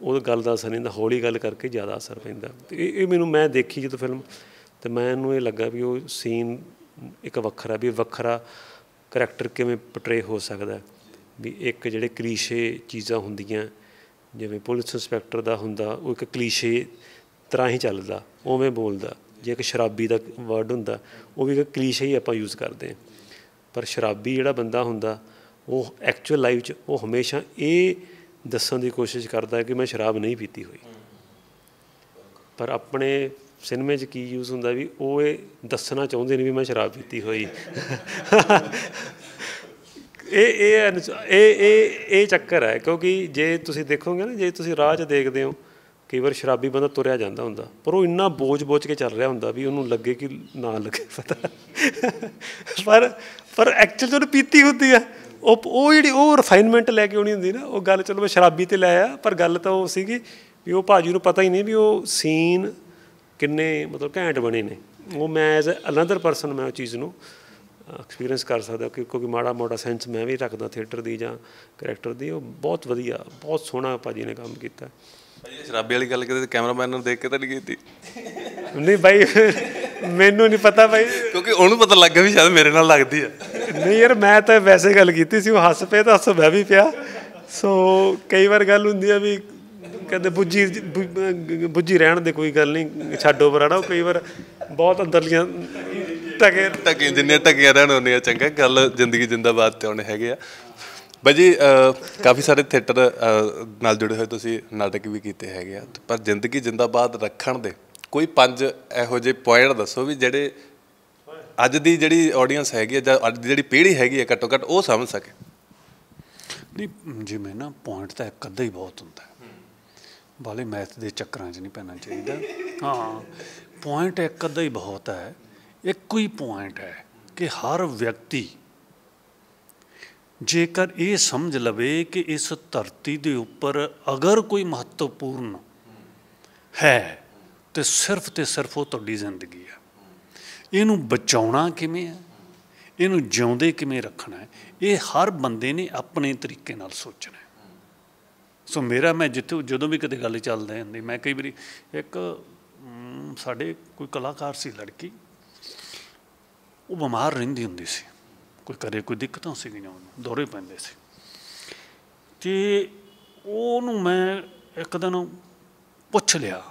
ਉਹ ਗੱਲ ਦਾ ਅਸਰ ਨਹੀਂ ਦਾ ਹੌਲੀ ਗੱਲ ਕਰਕੇ ਜ਼ਿਆਦਾ ਅਸਰ ਪੈਂਦਾ ਇਹ ਇਹ ਮੈਨੂੰ ਮੈਂ ਦੇਖੀ ਜਦੋਂ ਫਿਲਮ ਤੇ ਮੈਨੂੰ ਇਹ ਲੱਗਾ ਵੀ ਉਹ ਸੀਨ ਇੱਕ ਵੱਖਰਾ ਵੀ ਵੱਖਰਾ ਕੈਰੈਕਟਰ ਕਿਵੇਂ ਪਟਰੇ ਹੋ ਸਕਦਾ ਵੀ ਇੱਕ ਜਿਹੜੇ ਕਲੀਸ਼ੇ ਚੀਜ਼ਾਂ ਹੁੰਦੀਆਂ ਜਿਵੇਂ ਪੁਲਿਸ ਇੰਸਪੈਕਟਰ ਦਾ ਹੁੰਦਾ ਉਹ ਇੱਕ ਕਲੀਸ਼ੇ ਤਰ੍ਹਾਂ ਹੀ ਚੱਲਦਾ ਉਵੇਂ ਬੋਲਦਾ ਜੇ ਇੱਕ ਸ਼ਰਾਬੀ ਦਾ ਵਰਡ ਹੁੰਦਾ ਉਹ ਵੀ ਇੱਕ ਕਲੀਸ਼ੇ ਹੀ ਆਪਾਂ ਯੂਜ਼ ਕਰਦੇ ਹਾਂ ਪਰ ਸ਼ਰਾਬੀ ਜਿਹੜਾ ਬੰਦਾ ਹੁੰਦਾ ਉਹ ਐਕਚੁਅਲ ਲਾਈਫ 'ਚ ਉਹ ਹਮੇਸ਼ਾ ਇਹ ਦੱਸਣ ਦੀ ਕੋਸ਼ਿਸ਼ ਕਰਦਾ ਹੈ ਕਿ ਮੈਂ ਸ਼ਰਾਬ ਨਹੀਂ ਪੀਤੀ ਹੋਈ ਪਰ ਆਪਣੇ ਸਿਨੇਮੇ 'ਚ ਕੀ ਯੂਜ਼ ਹੁੰਦਾ ਵੀ ਉਹ ਇਹ ਦੱਸਣਾ ਚਾਹੁੰਦੇ ਨੇ ਵੀ ਮੈਂ ਸ਼ਰਾਬ ਪੀਤੀ ਹੋਈ ਇਹ ਇਹ ਇਹ ਇਹ ਇਹ ਚੱਕਰ ਹੈ ਕਿਉਂਕਿ ਜੇ ਤੁਸੀਂ ਦੇਖੋਗੇ ਨਾ ਜੇ ਤੁਸੀਂ ਰਾਹ 'ਚ ਦੇਖਦੇ ਹੋ ਕਈ ਵਾਰ ਸ਼ਰਾਬੀ ਬੰਦਾ ਤੁਰਿਆ ਜਾਂਦਾ ਹੁੰਦਾ ਪਰ ਉਹ ਇੰਨਾ ਬੋਝ-ਬੋਝ ਕੇ ਚੱਲ ਰਿਹਾ ਹੁੰਦਾ ਵੀ ਉਹਨੂੰ ਲੱਗੇ ਕਿ ਨਾ ਲੱਗੇ ਪਤਾ ਪਰ ਪਰ ਐਕਚੁਅਲ ਜਦੋਂ ਪੀਤੀ ਹੁੰਦੀ ਆ ਉਹ ਉਹ ਜਿਹੜੀ ਉਹ ਰਿਫਾਈਨਮੈਂਟ ਲੈ ਕੇ ਆਉਣੀ ਹੁੰਦੀ ਨਾ ਉਹ ਗੱਲ ਚਲੋ ਮੈਂ ਸ਼ਰਾਬੀ ਤੇ ਲਾਇਆ ਪਰ ਗੱਲ ਤਾਂ ਉਹ ਸੀਗੀ ਵੀ ਉਹ ਭਾਜੀ ਨੂੰ ਪਤਾ ਹੀ ਨਹੀਂ ਵੀ ਉਹ ਸੀਨ ਕਿੰਨੇ ਮਤਲਬ ਘੈਂਟ ਬਣੇ ਨੇ ਉਹ ਮੈਂ ਐਜ਼ ਅਨਦਰ ਪਰਸਨ ਮੈਂ ਉਹ ਚੀਜ਼ ਨੂੰ ਐਕਸਪੀਰੀਅੰਸ ਕਰ ਸਕਦਾ ਕਿਉਂਕਿ ਮਾੜਾ ਮੋੜਾ ਸੈਂਸ ਮੈਂ ਵੀ ਰੱਖਦਾ ਥੀਏਟਰ ਦੀ ਜਾਂ ਕੈਰੈਕਟਰ ਦੀ ਉਹ ਬਹੁਤ ਵਧੀਆ ਬਹੁਤ ਸੋਹਣਾ ਭਾਜੀ ਨੇ ਕੰਮ ਕੀਤਾ ਭਾਜੀ ਸ਼ਰਾਬੀ ਵਾਲੀ ਗੱਲ ਕਰਦੇ ਕੈਮਰਾਮੈਨ ਨੂੰ ਦੇਖ ਕੇ ਤਾਂ ਨਹੀਂ ਕੀਤੀ ਨਹੀਂ ਭਾਈ ਮੈਨੂੰ ਨਹੀਂ ਪਤਾ ਭਾਈ ਕਿਉਂਕਿ ਉਹਨੂੰ ਪਤਾ ਲੱਗ ਗਿਆ ਵੀ ਸ਼ਾਇਦ ਮੇਰੇ ਨਾਲ ਲੱਗਦੀ ਆ ਨਹੀਂ ਯਾਰ ਮੈਂ ਤਾਂ ਵੈਸੇ ਗੱਲ ਕੀਤੀ ਸੀ ਉਹ ਹੱਸ ਪਏ ਤਾਂ ਹੱਸ ਮੈਂ ਵੀ ਪਿਆ ਸੋ ਕਈ ਵਾਰ ਗੱਲ ਹੁੰਦੀ ਆ ਵੀ ਕਹਿੰਦੇ ਬੁੱਝੀ ਬੁੱਝੀ ਰਹਿਣ ਦੇ ਕੋਈ ਗੱਲ ਨਹੀਂ ਛੱਡੋ ਪਰਾਣਾ ਉਹ ਕਈ ਵਾਰ ਬਹੁਤ ਅੰਦਰਲੀਆਂ ਟਕੇ ਟਕੇ ਜਿੰਨੇ ਟਕੇ ਰਹਿਣ ਉਹਨੇ ਚੰਗਾ ਗੱਲ ਜ਼ਿੰਦਗੀ ਜਿੰਦਾਬਾਦ ਤੇ ਆਉਣੇ ਹੈਗੇ ਆ ਬਾਜੀ ਕਾਫੀ ਸਾਰੇ ਥੀਏਟਰ ਨਾਲ ਜੁੜੇ ਹੋਏ ਤੁਸੀਂ ਨਾਟਕ ਵੀ ਕੀਤੇ ਹੈਗੇ ਆ ਪਰ ਜ਼ਿੰਦਗੀ ਜਿੰਦਾਬਾਦ ਰੱਖਣ ਦੇ ਕੋਈ ਪੰਜ ਇਹੋ ਜਿਹੇ ਪੁਆਇੰਟ ਦੱਸੋ ਵੀ ਜਿਹੜੇ ਅੱਜ ਦੀ ਜਿਹੜੀ ਆਡੀਅנס ਹੈਗੀ ਹੈ ਜਾਂ ਅੱਜ ਦੀ ਜਿਹੜੀ ਪੀੜ੍ਹੀ ਹੈਗੀ ਹੈ ਘੱਟੋ ਘੱਟ ਉਹ ਸਮਝ ਸਕੇ ਨਹੀਂ ਜਿਵੇਂ ਨਾ ਪੁਆਇੰਟ ਤਾਂ ਇੱਕ ਅੱਧਾ ਹੀ ਬਹੁਤ ਹੁੰਦਾ ਬਾਲੇ ਮੈਥ ਦੇ ਚੱਕਰਾਂ 'ਚ ਨਹੀਂ ਪੈਣਾ ਚਾਹੀਦਾ ਹਾਂ ਪੁਆਇੰਟ ਇੱਕ ਅੱਧਾ ਹੀ ਬਹੁਤ ਹੈ ਇੱਕੋ ਹੀ ਪੁਆਇੰਟ ਹੈ ਕਿ ਹਰ ਵਿਅਕਤੀ ਜੇਕਰ ਇਹ ਸਮਝ ਲਵੇ ਕਿ ਇਸ ਧਰਤੀ ਦੇ ਉੱਪਰ ਅਗਰ ਕੋਈ ਮਹੱਤਵਪੂਰਨ ਹੈ ਤੇ ਸਿਰਫ ਤੇ ਸਿਰਫ ਉਹ ਤੁਹਾਡੀ ਜ਼ਿੰਦਗੀ ਆ ਇਹਨੂੰ ਬਚਾਉਣਾ ਕਿਵੇਂ ਆ ਇਹਨੂੰ ਜਿਉਂਦੇ ਕਿਵੇਂ ਰੱਖਣਾ ਹੈ ਇਹ ਹਰ ਬੰਦੇ ਨੇ ਆਪਣੇ ਤਰੀਕੇ ਨਾਲ ਸੋਚਣਾ ਹੈ ਸੋ ਮੇਰਾ ਮੈਂ ਜਿੱਥੇ ਜਦੋਂ ਵੀ ਕਿਤੇ ਗੱਲ ਚੱਲਦੀ ਹੁੰਦੀ ਮੈਂ ਕਈ ਵਾਰੀ ਇੱਕ ਸਾਡੇ ਕੋਈ ਕਲਾਕਾਰ ਸੀ ਲੜਕੀ ਉਹ ਬਿਮਾਰ ਰਹਿੰਦੀ ਹੁੰਦੀ ਸੀ ਕੋਈ ਕਰੇ ਕੋਈ ਦਿੱਕਤਾਂ ਸੀ ਨਹੀਂ ਉਹਨੂੰ ਦੌਰੇ ਪੈਂਦੇ ਸੀ ਤੇ ਉਹਨੂੰ ਮੈਂ ਇੱਕ ਦਿਨ ਪੁੱਛ ਲਿਆ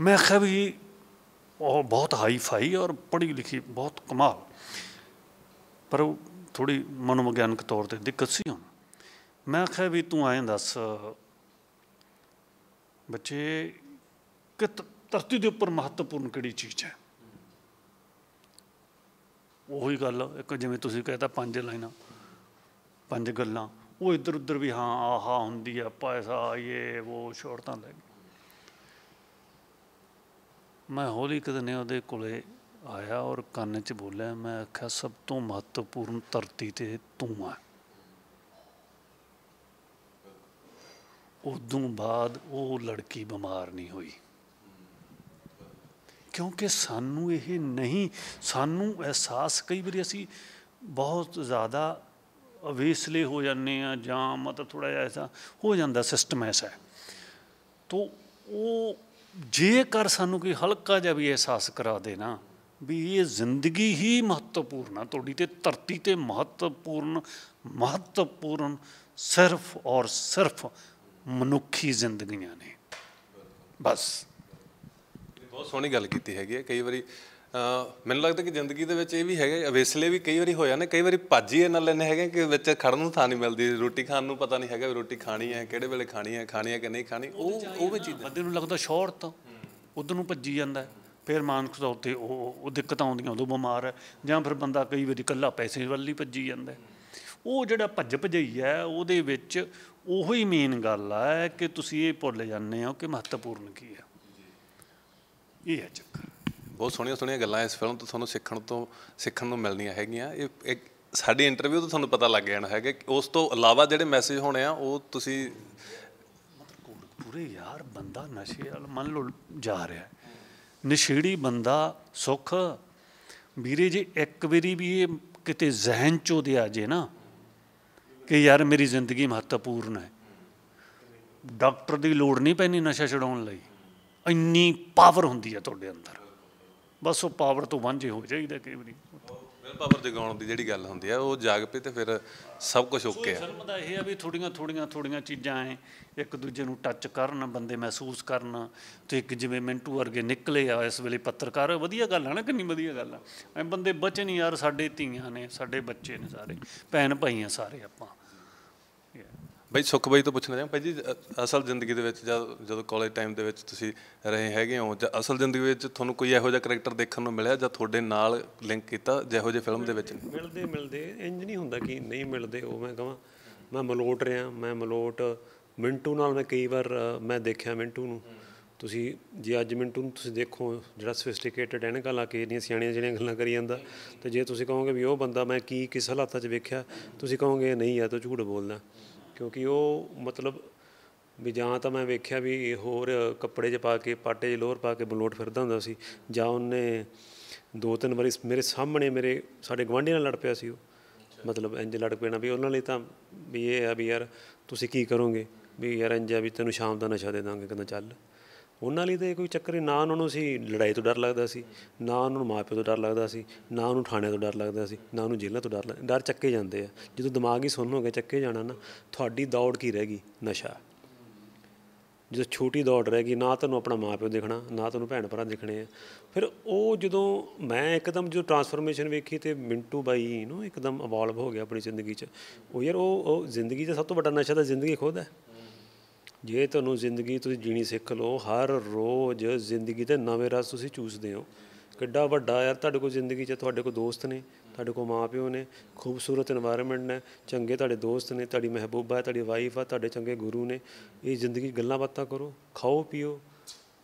ਮੈਂ ਆਖਿਆ ਵੀ ਉਹ ਬਹੁਤ ਹਾਈ ਫਾਈ ਔਰ ਪੜ੍ਹੀ ਲਿਖੀ ਬਹੁਤ ਕਮਾਲ ਪਰ ਉਹ ਥੋੜੀ ਮਨੋਵਿਗਿਆਨਕ ਤੌਰ ਤੇ ਦਿੱਕਤ ਸੀ ਹੁਣ ਮੈਂ ਆਖਿਆ ਵੀ ਤੂੰ ਐਂ ਦੱਸ ਬੱਚੇ ਕਿ ਧਰਤੀ ਦੇ ਉੱਪਰ ਮਹੱਤਵਪੂਰਨ ਕਿਹੜੀ ਚੀਜ਼ ਹੈ ਉਹੀ ਗੱਲ ਇੱਕ ਜਿਵੇਂ ਤੁਸੀਂ ਕਹਿੰਦਾ ਪੰਜ ਲਾਈਨਾਂ ਪੰਜ ਗੱਲਾਂ ਉਹ ਇੱਧਰ ਉੱਧਰ ਵੀ ਹਾਂ ਆਹਾ ਹੁੰਦੀ ਆ ਪੈਸਾ ਇਹ ਉਹ ਸ਼ੋਰਤਾਂ ਲੈ ਮੈਂ ਹੌਲੀ ਕਦਨੇ ਉਹਦੇ ਕੋਲੇ ਆਇਆ ਔਰ ਕੰਨ 'ਚ ਬੋਲਿਆ ਮੈਂ ਆਖਿਆ ਸਭ ਤੋਂ ਮਹੱਤਵਪੂਰਨ ਧਰਤੀ ਤੇ ਤੂੰ ਆ ਉਦੋਂ ਬਾਅਦ ਉਹ ਲੜਕੀ ਬਿਮਾਰ ਨਹੀਂ ਹੋਈ ਕਿਉਂਕਿ ਸਾਨੂੰ ਇਹ ਨਹੀਂ ਸਾਨੂੰ ਅਹਿਸਾਸ ਕਈ ਵਾਰੀ ਅਸੀਂ ਬਹੁਤ ਜ਼ਿਆਦਾ ਅਵੇਸਲੇ ਹੋ ਜਾਂਦੇ ਆ ਜਾਂ ਮਤਲਬ ਥੋੜਾ ਜਿਹਾ ਐਸਾ ਹੋ ਜਾਂਦਾ ਸਿਸਟਮ ਐਸਾ ਤੋ ਤੋਂ ਉਹ ਜੇਕਰ ਸਾਨੂੰ ਕੋਈ ਹਲਕਾ ਜਿਹਾ ਵੀ ਅਹਿਸਾਸ ਕਰਾ ਦੇ ਨਾ ਵੀ ਇਹ ਜ਼ਿੰਦਗੀ ਹੀ ਮਹੱਤਵਪੂਰਨ ਆ ਤੁਹਾਡੀ ਤੇ ਧਰਤੀ ਤੇ ਮਹੱਤਵਪੂਰਨ ਮਹੱਤਵਪੂਰਨ ਸਿਰਫ ਔਰ ਸਿਰਫ ਮਨੁੱਖੀ ਜ਼ਿੰਦਗੀਆਂ ਨੇ ਬਸ ਬਹੁਤ ਸੋਹਣੀ ਗੱਲ ਕੀਤੀ ਹੈਗੀ ਹੈ ਕਈ ਵਾਰੀ ਮੈਨੂੰ ਲੱਗਦਾ ਕਿ ਜ਼ਿੰਦਗੀ ਦੇ ਵਿੱਚ ਇਹ ਵੀ ਹੈਗਾ ਅਵੇਸਲੇ ਵੀ ਕਈ ਵਾਰੀ ਹੋ ਜਾਂਦੇ ਕਈ ਵਾਰੀ ਭਾਜੀ ਇਹਨਾਂ ਨਾਲ ਲੈਨੇ ਹੈਗੇ ਕਿ ਵਿੱਚ ਖੜਨ ਨੂੰ ਥਾਂ ਨਹੀਂ ਮਿਲਦੀ ਰੋਟੀ ਖਾਣ ਨੂੰ ਪਤਾ ਨਹੀਂ ਹੈਗਾ ਵੀ ਰੋਟੀ ਖਾਣੀ ਹੈ ਕਿਹੜੇ ਵੇਲੇ ਖਾਣੀ ਹੈ ਖਾਣੀ ਹੈ ਕਿ ਨਹੀਂ ਖਾਣੀ ਉਹ ਉਹ ਵੀ ਚੀਜ਼ ਬੰਦੇ ਨੂੰ ਲੱਗਦਾ ਸ਼ੌਹਰਤ ਉਧਰ ਨੂੰ ਭੱਜੀ ਜਾਂਦਾ ਫਿਰ ਮਾਨਸਿਕ ਤੌਰ ਤੇ ਉਹ ਉਹ ਦਿੱਕਤਾਂ ਆਉਂਦੀਆਂ ਉਦੋਂ ਬਿਮਾਰ ਹੈ ਜਾਂ ਫਿਰ ਬੰਦਾ ਕਈ ਵਾਰੀ ਇਕੱਲਾ ਪੈਸੇ ਵੱਲ ਹੀ ਭੱਜੀ ਜਾਂਦਾ ਉਹ ਜਿਹੜਾ ਭੱਜ ਭਜਈ ਹੈ ਉਹਦੇ ਵਿੱਚ ਉਹੋ ਹੀ ਮੇਨ ਗੱਲ ਹੈ ਕਿ ਤੁਸੀਂ ਇਹ ਭੁੱਲ ਜਾਂਦੇ ਹੋ ਕਿ ਮਹੱਤਵਪੂਰਨ ਕੀ ਹੈ ਇਹ ਹੈ ਚੱਕਰ ਬਹੁਤ ਸੋਹਣੀਆਂ ਸੋਹਣੀਆਂ ਗੱਲਾਂ ਇਸ ਫਿਲਮ ਤੋਂ ਤੁਹਾਨੂੰ ਸਿੱਖਣ ਤੋਂ ਸਿੱਖਣ ਨੂੰ ਮਿਲਣੀਆਂ ਹੈਗੀਆਂ ਇਹ ਇੱਕ ਸਾਡੀ ਇੰਟਰਵਿਊ ਤੋਂ ਤੁਹਾਨੂੰ ਪਤਾ ਲੱਗ ਜਾਣਾ ਹੈਗਾ ਉਸ ਤੋਂ ਇਲਾਵਾ ਜਿਹੜੇ ਮੈਸੇਜ ਹੋਣੇ ਆ ਉਹ ਤੁਸੀਂ ਪੂਰੇ ਯਾਰ ਬੰਦਾ ਨਸ਼ੇ ਵਾਲ ਮੰਨ ਲਓ ਜਾ ਰਿਹਾ ਨਸ਼ੇੜੀ ਬੰਦਾ ਸੁੱਖ ਵੀਰੇ ਜੀ ਇੱਕ ਵਾਰੀ ਵੀ ਇਹ ਕਿਤੇ ਜ਼ਹਿਨ ਚੋ ਦੇ ਆ ਜੇ ਨਾ ਕਿ ਯਾਰ ਮੇਰੀ ਜ਼ਿੰਦਗੀ ਮਹੱਤਵਪੂਰਨ ਹੈ ਡਾਕਟਰ ਦੀ ਲੋੜ ਨਹੀਂ ਪੈਣੀ ਨਸ਼ਾ ਛਡਾਉਣ ਲਈ ਇੰਨੀ ਪਾਵਰ ਹੁੰਦੀ ਹੈ ਤੁਹਾਡੇ ਅੰਦਰ ਬਸ ਉਹ ਪਾਵਰ ਤੋਂ ਵਾਂਝੇ ਹੋ ਜਾਈਦਾ ਕਈ ਵਾਰੀ ਵਿਲ ਪਾਵਰ ਜਗਾਉਣ ਦੀ ਜਿਹੜੀ ਗੱਲ ਹੁੰਦੀ ਆ ਉਹ ਜਾਗ ਪਏ ਤੇ ਫਿਰ ਸਭ ਕੁਝ ਓਕੇ ਆ ਸਰਮ ਦਾ ਇਹ ਆ ਵੀ ਥੋੜੀਆਂ ਥੋੜੀਆਂ ਥੋੜੀਆਂ ਚੀਜ਼ਾਂ ਐ ਇੱਕ ਦੂਜੇ ਨੂੰ ਟੱਚ ਕਰਨ ਬੰਦੇ ਮਹਿਸੂਸ ਕਰਨ ਤੇ ਇੱਕ ਜਿਵੇਂ ਮਿੰਟੂ ਵਰਗੇ ਨਿਕਲੇ ਆ ਇਸ ਵੇਲੇ ਪੱਤਰਕਾਰ ਵਧੀਆ ਗੱਲ ਆ ਨਾ ਕਿੰਨੀ ਵਧੀਆ ਗੱਲ ਆ ਐ ਬੰਦੇ ਬਚੇ ਨਹੀਂ ਯਾਰ ਸਾਡੇ ਧੀਆਂ ਨੇ ਸਾਡੇ ਬੱਚੇ ਨੇ ਸਾਰੇ ਭੈਣ ਭਾਈਆਂ ਸਾਰੇ ਆਪਾਂ ਬਈ ਸੁਖ ਬਈ ਤੋਂ ਪੁੱਛਣਾ ਚਾਹਾਂ ਭਾਈ ਜੀ ਅਸਲ ਜ਼ਿੰਦਗੀ ਦੇ ਵਿੱਚ ਜਦ ਜਦੋਂ ਕਾਲਜ ਟਾਈਮ ਦੇ ਵਿੱਚ ਤੁਸੀਂ ਰਹੇ ਹੈਗੇ ਹੋ ਜਾਂ ਅਸਲ ਜ਼ਿੰਦਗੀ ਵਿੱਚ ਤੁਹਾਨੂੰ ਕੋਈ ਇਹੋ ਜਿਹਾ ਕੈਰੈਕਟਰ ਦੇਖਣ ਨੂੰ ਮਿਲਿਆ ਜਾਂ ਤੁਹਾਡੇ ਨਾਲ ਲਿੰਕ ਕੀਤਾ ਜਿਹੋ ਜਿਹੇ ਫਿਲਮ ਦੇ ਵਿੱਚ ਮਿਲਦੇ ਮਿਲਦੇ ਇੰਜ ਨਹੀਂ ਹੁੰਦਾ ਕਿ ਨਹੀਂ ਮਿਲਦੇ ਉਹ ਮੈਂ ਕਹਾਂ ਮੈਂ ਮਲੋਟ ਰਿਹਾ ਮੈਂ ਮਲੋਟ ਮਿੰਟੂ ਨਾਲ ਮੈਂ ਕਈ ਵਾਰ ਮੈਂ ਦੇਖਿਆ ਮਿੰਟੂ ਨੂੰ ਤੁਸੀਂ ਜੇ ਅੱਜ ਮਿੰਟੂ ਨੂੰ ਤੁਸੀਂ ਦੇਖੋ ਜਿਹੜਾ ਸਫਿਸਟੀਕੇਟਡ ਐਨਕਾਂ ਲਾ ਕੇ ਇੰਨੀਆਂ ਸਿਆਣੀਆਂ ਜਿਹੜੀਆਂ ਗੱਲਾਂ ਕਰੀ ਜਾਂਦਾ ਤੇ ਜੇ ਤੁਸੀਂ ਕਹੋਗੇ ਵੀ ਉਹ ਬੰਦਾ ਮੈਂ ਕੀ ਕਿਸ ਹਾਲਾਤਾਂ 'ਚ ਵੇਖਿਆ ਤੁਸੀਂ ਕਹੋਗੇ ਨਹੀਂ ਆ ਤਾਂ ਝੂਠ ਬੋਲਦਾ ਕਿਉਂਕਿ ਉਹ ਮਤਲਬ ਵੀ ਜਾਂ ਤਾਂ ਮੈਂ ਵੇਖਿਆ ਵੀ ਹੋਰ ਕੱਪੜੇ 'ਚ ਪਾ ਕੇ ਪਾਟੇ 'ਚ ਲੋਰ ਪਾ ਕੇ ਬਲੋਟ ਫਿਰਦਾ ਹੁੰਦਾ ਸੀ ਜਾਂ ਉਹਨੇ ਦੋ ਤਿੰਨ ਵਾਰੀ ਮੇਰੇ ਸਾਹਮਣੇ ਮੇਰੇ ਸਾਡੇ ਗਵਾਂਢੀ ਨਾਲ ਲੜ ਪਿਆ ਸੀ ਉਹ ਮਤਲਬ ਇੰਜ ਲੜ ਪੈਣਾ ਵੀ ਉਹਨਾਂ ਲਈ ਤਾਂ ਵੀ ਇਹ ਆ ਵੀ ਯਾਰ ਤੁਸੀਂ ਕੀ ਕਰੋਗੇ ਵੀ ਯਾਰ ਇੰਜ ਆ ਵੀ ਤੈਨੂੰ ਸ਼ਾਮ ਦਾ ਨਸ਼ਾ ਦੇ ਦਾਂਗੇ ਕਹਿੰਦਾ ਚੱਲ ਉਹਨਾਂ ਲਈ ਤਾਂ ਕੋਈ ਚੱਕਰ ਨਹੀਂ ਨਾ ਉਹਨਾਂ ਨੂੰ ਸੀ ਲੜਾਈ ਤੋਂ ਡਰ ਲੱਗਦਾ ਸੀ ਨਾ ਉਹਨਾਂ ਨੂੰ ਮਾਪਿਆਂ ਤੋਂ ਡਰ ਲੱਗਦਾ ਸੀ ਨਾ ਉਹਨੂੰ ਥਾਣੇ ਤੋਂ ਡਰ ਲੱਗਦਾ ਸੀ ਨਾ ਉਹਨੂੰ ਜੇਲ੍ਹਾਂ ਤੋਂ ਡਰ ਲੱਗਦਾ ਡਰ ਚੱਕੇ ਜਾਂਦੇ ਆ ਜਦੋਂ ਦਿਮਾਗ ਹੀ ਸੁੰਨ ਹੋ ਗਿਆ ਚੱਕੇ ਜਾਣਾ ਨਾ ਤੁਹਾਡੀ ਦੌੜ ਕੀ ਰਹਿ ਗਈ ਨਸ਼ਾ ਜਦੋਂ ਛੋਟੀ ਦੌੜ ਰਹਿ ਗਈ ਨਾ ਤੁਹਾਨੂੰ ਆਪਣਾ ਮਾਪਿਓ ਦੇਖਣਾ ਨਾ ਤੁਹਾਨੂੰ ਭੈਣ ਭਰਾ ਦੇਖਣੇ ਆ ਫਿਰ ਉਹ ਜਦੋਂ ਮੈਂ ਇੱਕਦਮ ਜਦੋਂ ਟਰਾਂਸਫਰਮੇਸ਼ਨ ਵੇਖੀ ਤੇ ਮਿੰਟੂ ਬਾਈ ਨੂੰ ਇੱਕਦਮ ਇਵੋਲਵ ਹੋ ਗਿਆ ਆਪਣੀ ਜ਼ਿੰਦਗੀ 'ਚ ਉਹ ਯਾਰ ਉਹ ਜ਼ਿੰਦਗੀ ਦਾ ਸਭ ਤੋਂ ਵੱਡਾ ਨਸ਼ਾ ਤਾਂ ਜ਼ਿੰਦਗੀ ਖੁਦ ਹੈ ਜੇ ਤੁਹਾਨੂੰ ਜ਼ਿੰਦਗੀ ਤੁਸੀਂ ਜੀਣੀ ਸਿੱਖ ਲਓ ਹਰ ਰੋਜ਼ ਜ਼ਿੰਦਗੀ ਦੇ ਨਵੇਂ ਰਸ ਤੁਸੀਂ ਚੂਸਦੇ ਹੋ ਕਿੱਡਾ ਵੱਡਾ ਯਾਰ ਤੁਹਾਡੇ ਕੋਲ ਜ਼ਿੰਦਗੀ 'ਚ ਤੁਹਾਡੇ ਕੋਲ ਦੋਸਤ ਨੇ ਤੁਹਾਡੇ ਕੋਲ ਮਾਪਿਓ ਨੇ ਖੂਬਸੂਰਤ এনवायरमेंट ਨੇ ਚੰਗੇ ਤੁਹਾਡੇ ਦੋਸਤ ਨੇ ਤੁਹਾਡੀ ਮਹਿਬੂਬਾ ਹੈ ਤੁਹਾਡੀ ਵਾਈਫ ਆ ਤੁਹਾਡੇ ਚੰਗੇ ਗੁਰੂ ਨੇ ਇਹ ਜ਼ਿੰਦਗੀ ਗੱਲਾਂ ਬਾਤਾਂ ਕਰੋ ਖਾਓ ਪੀਓ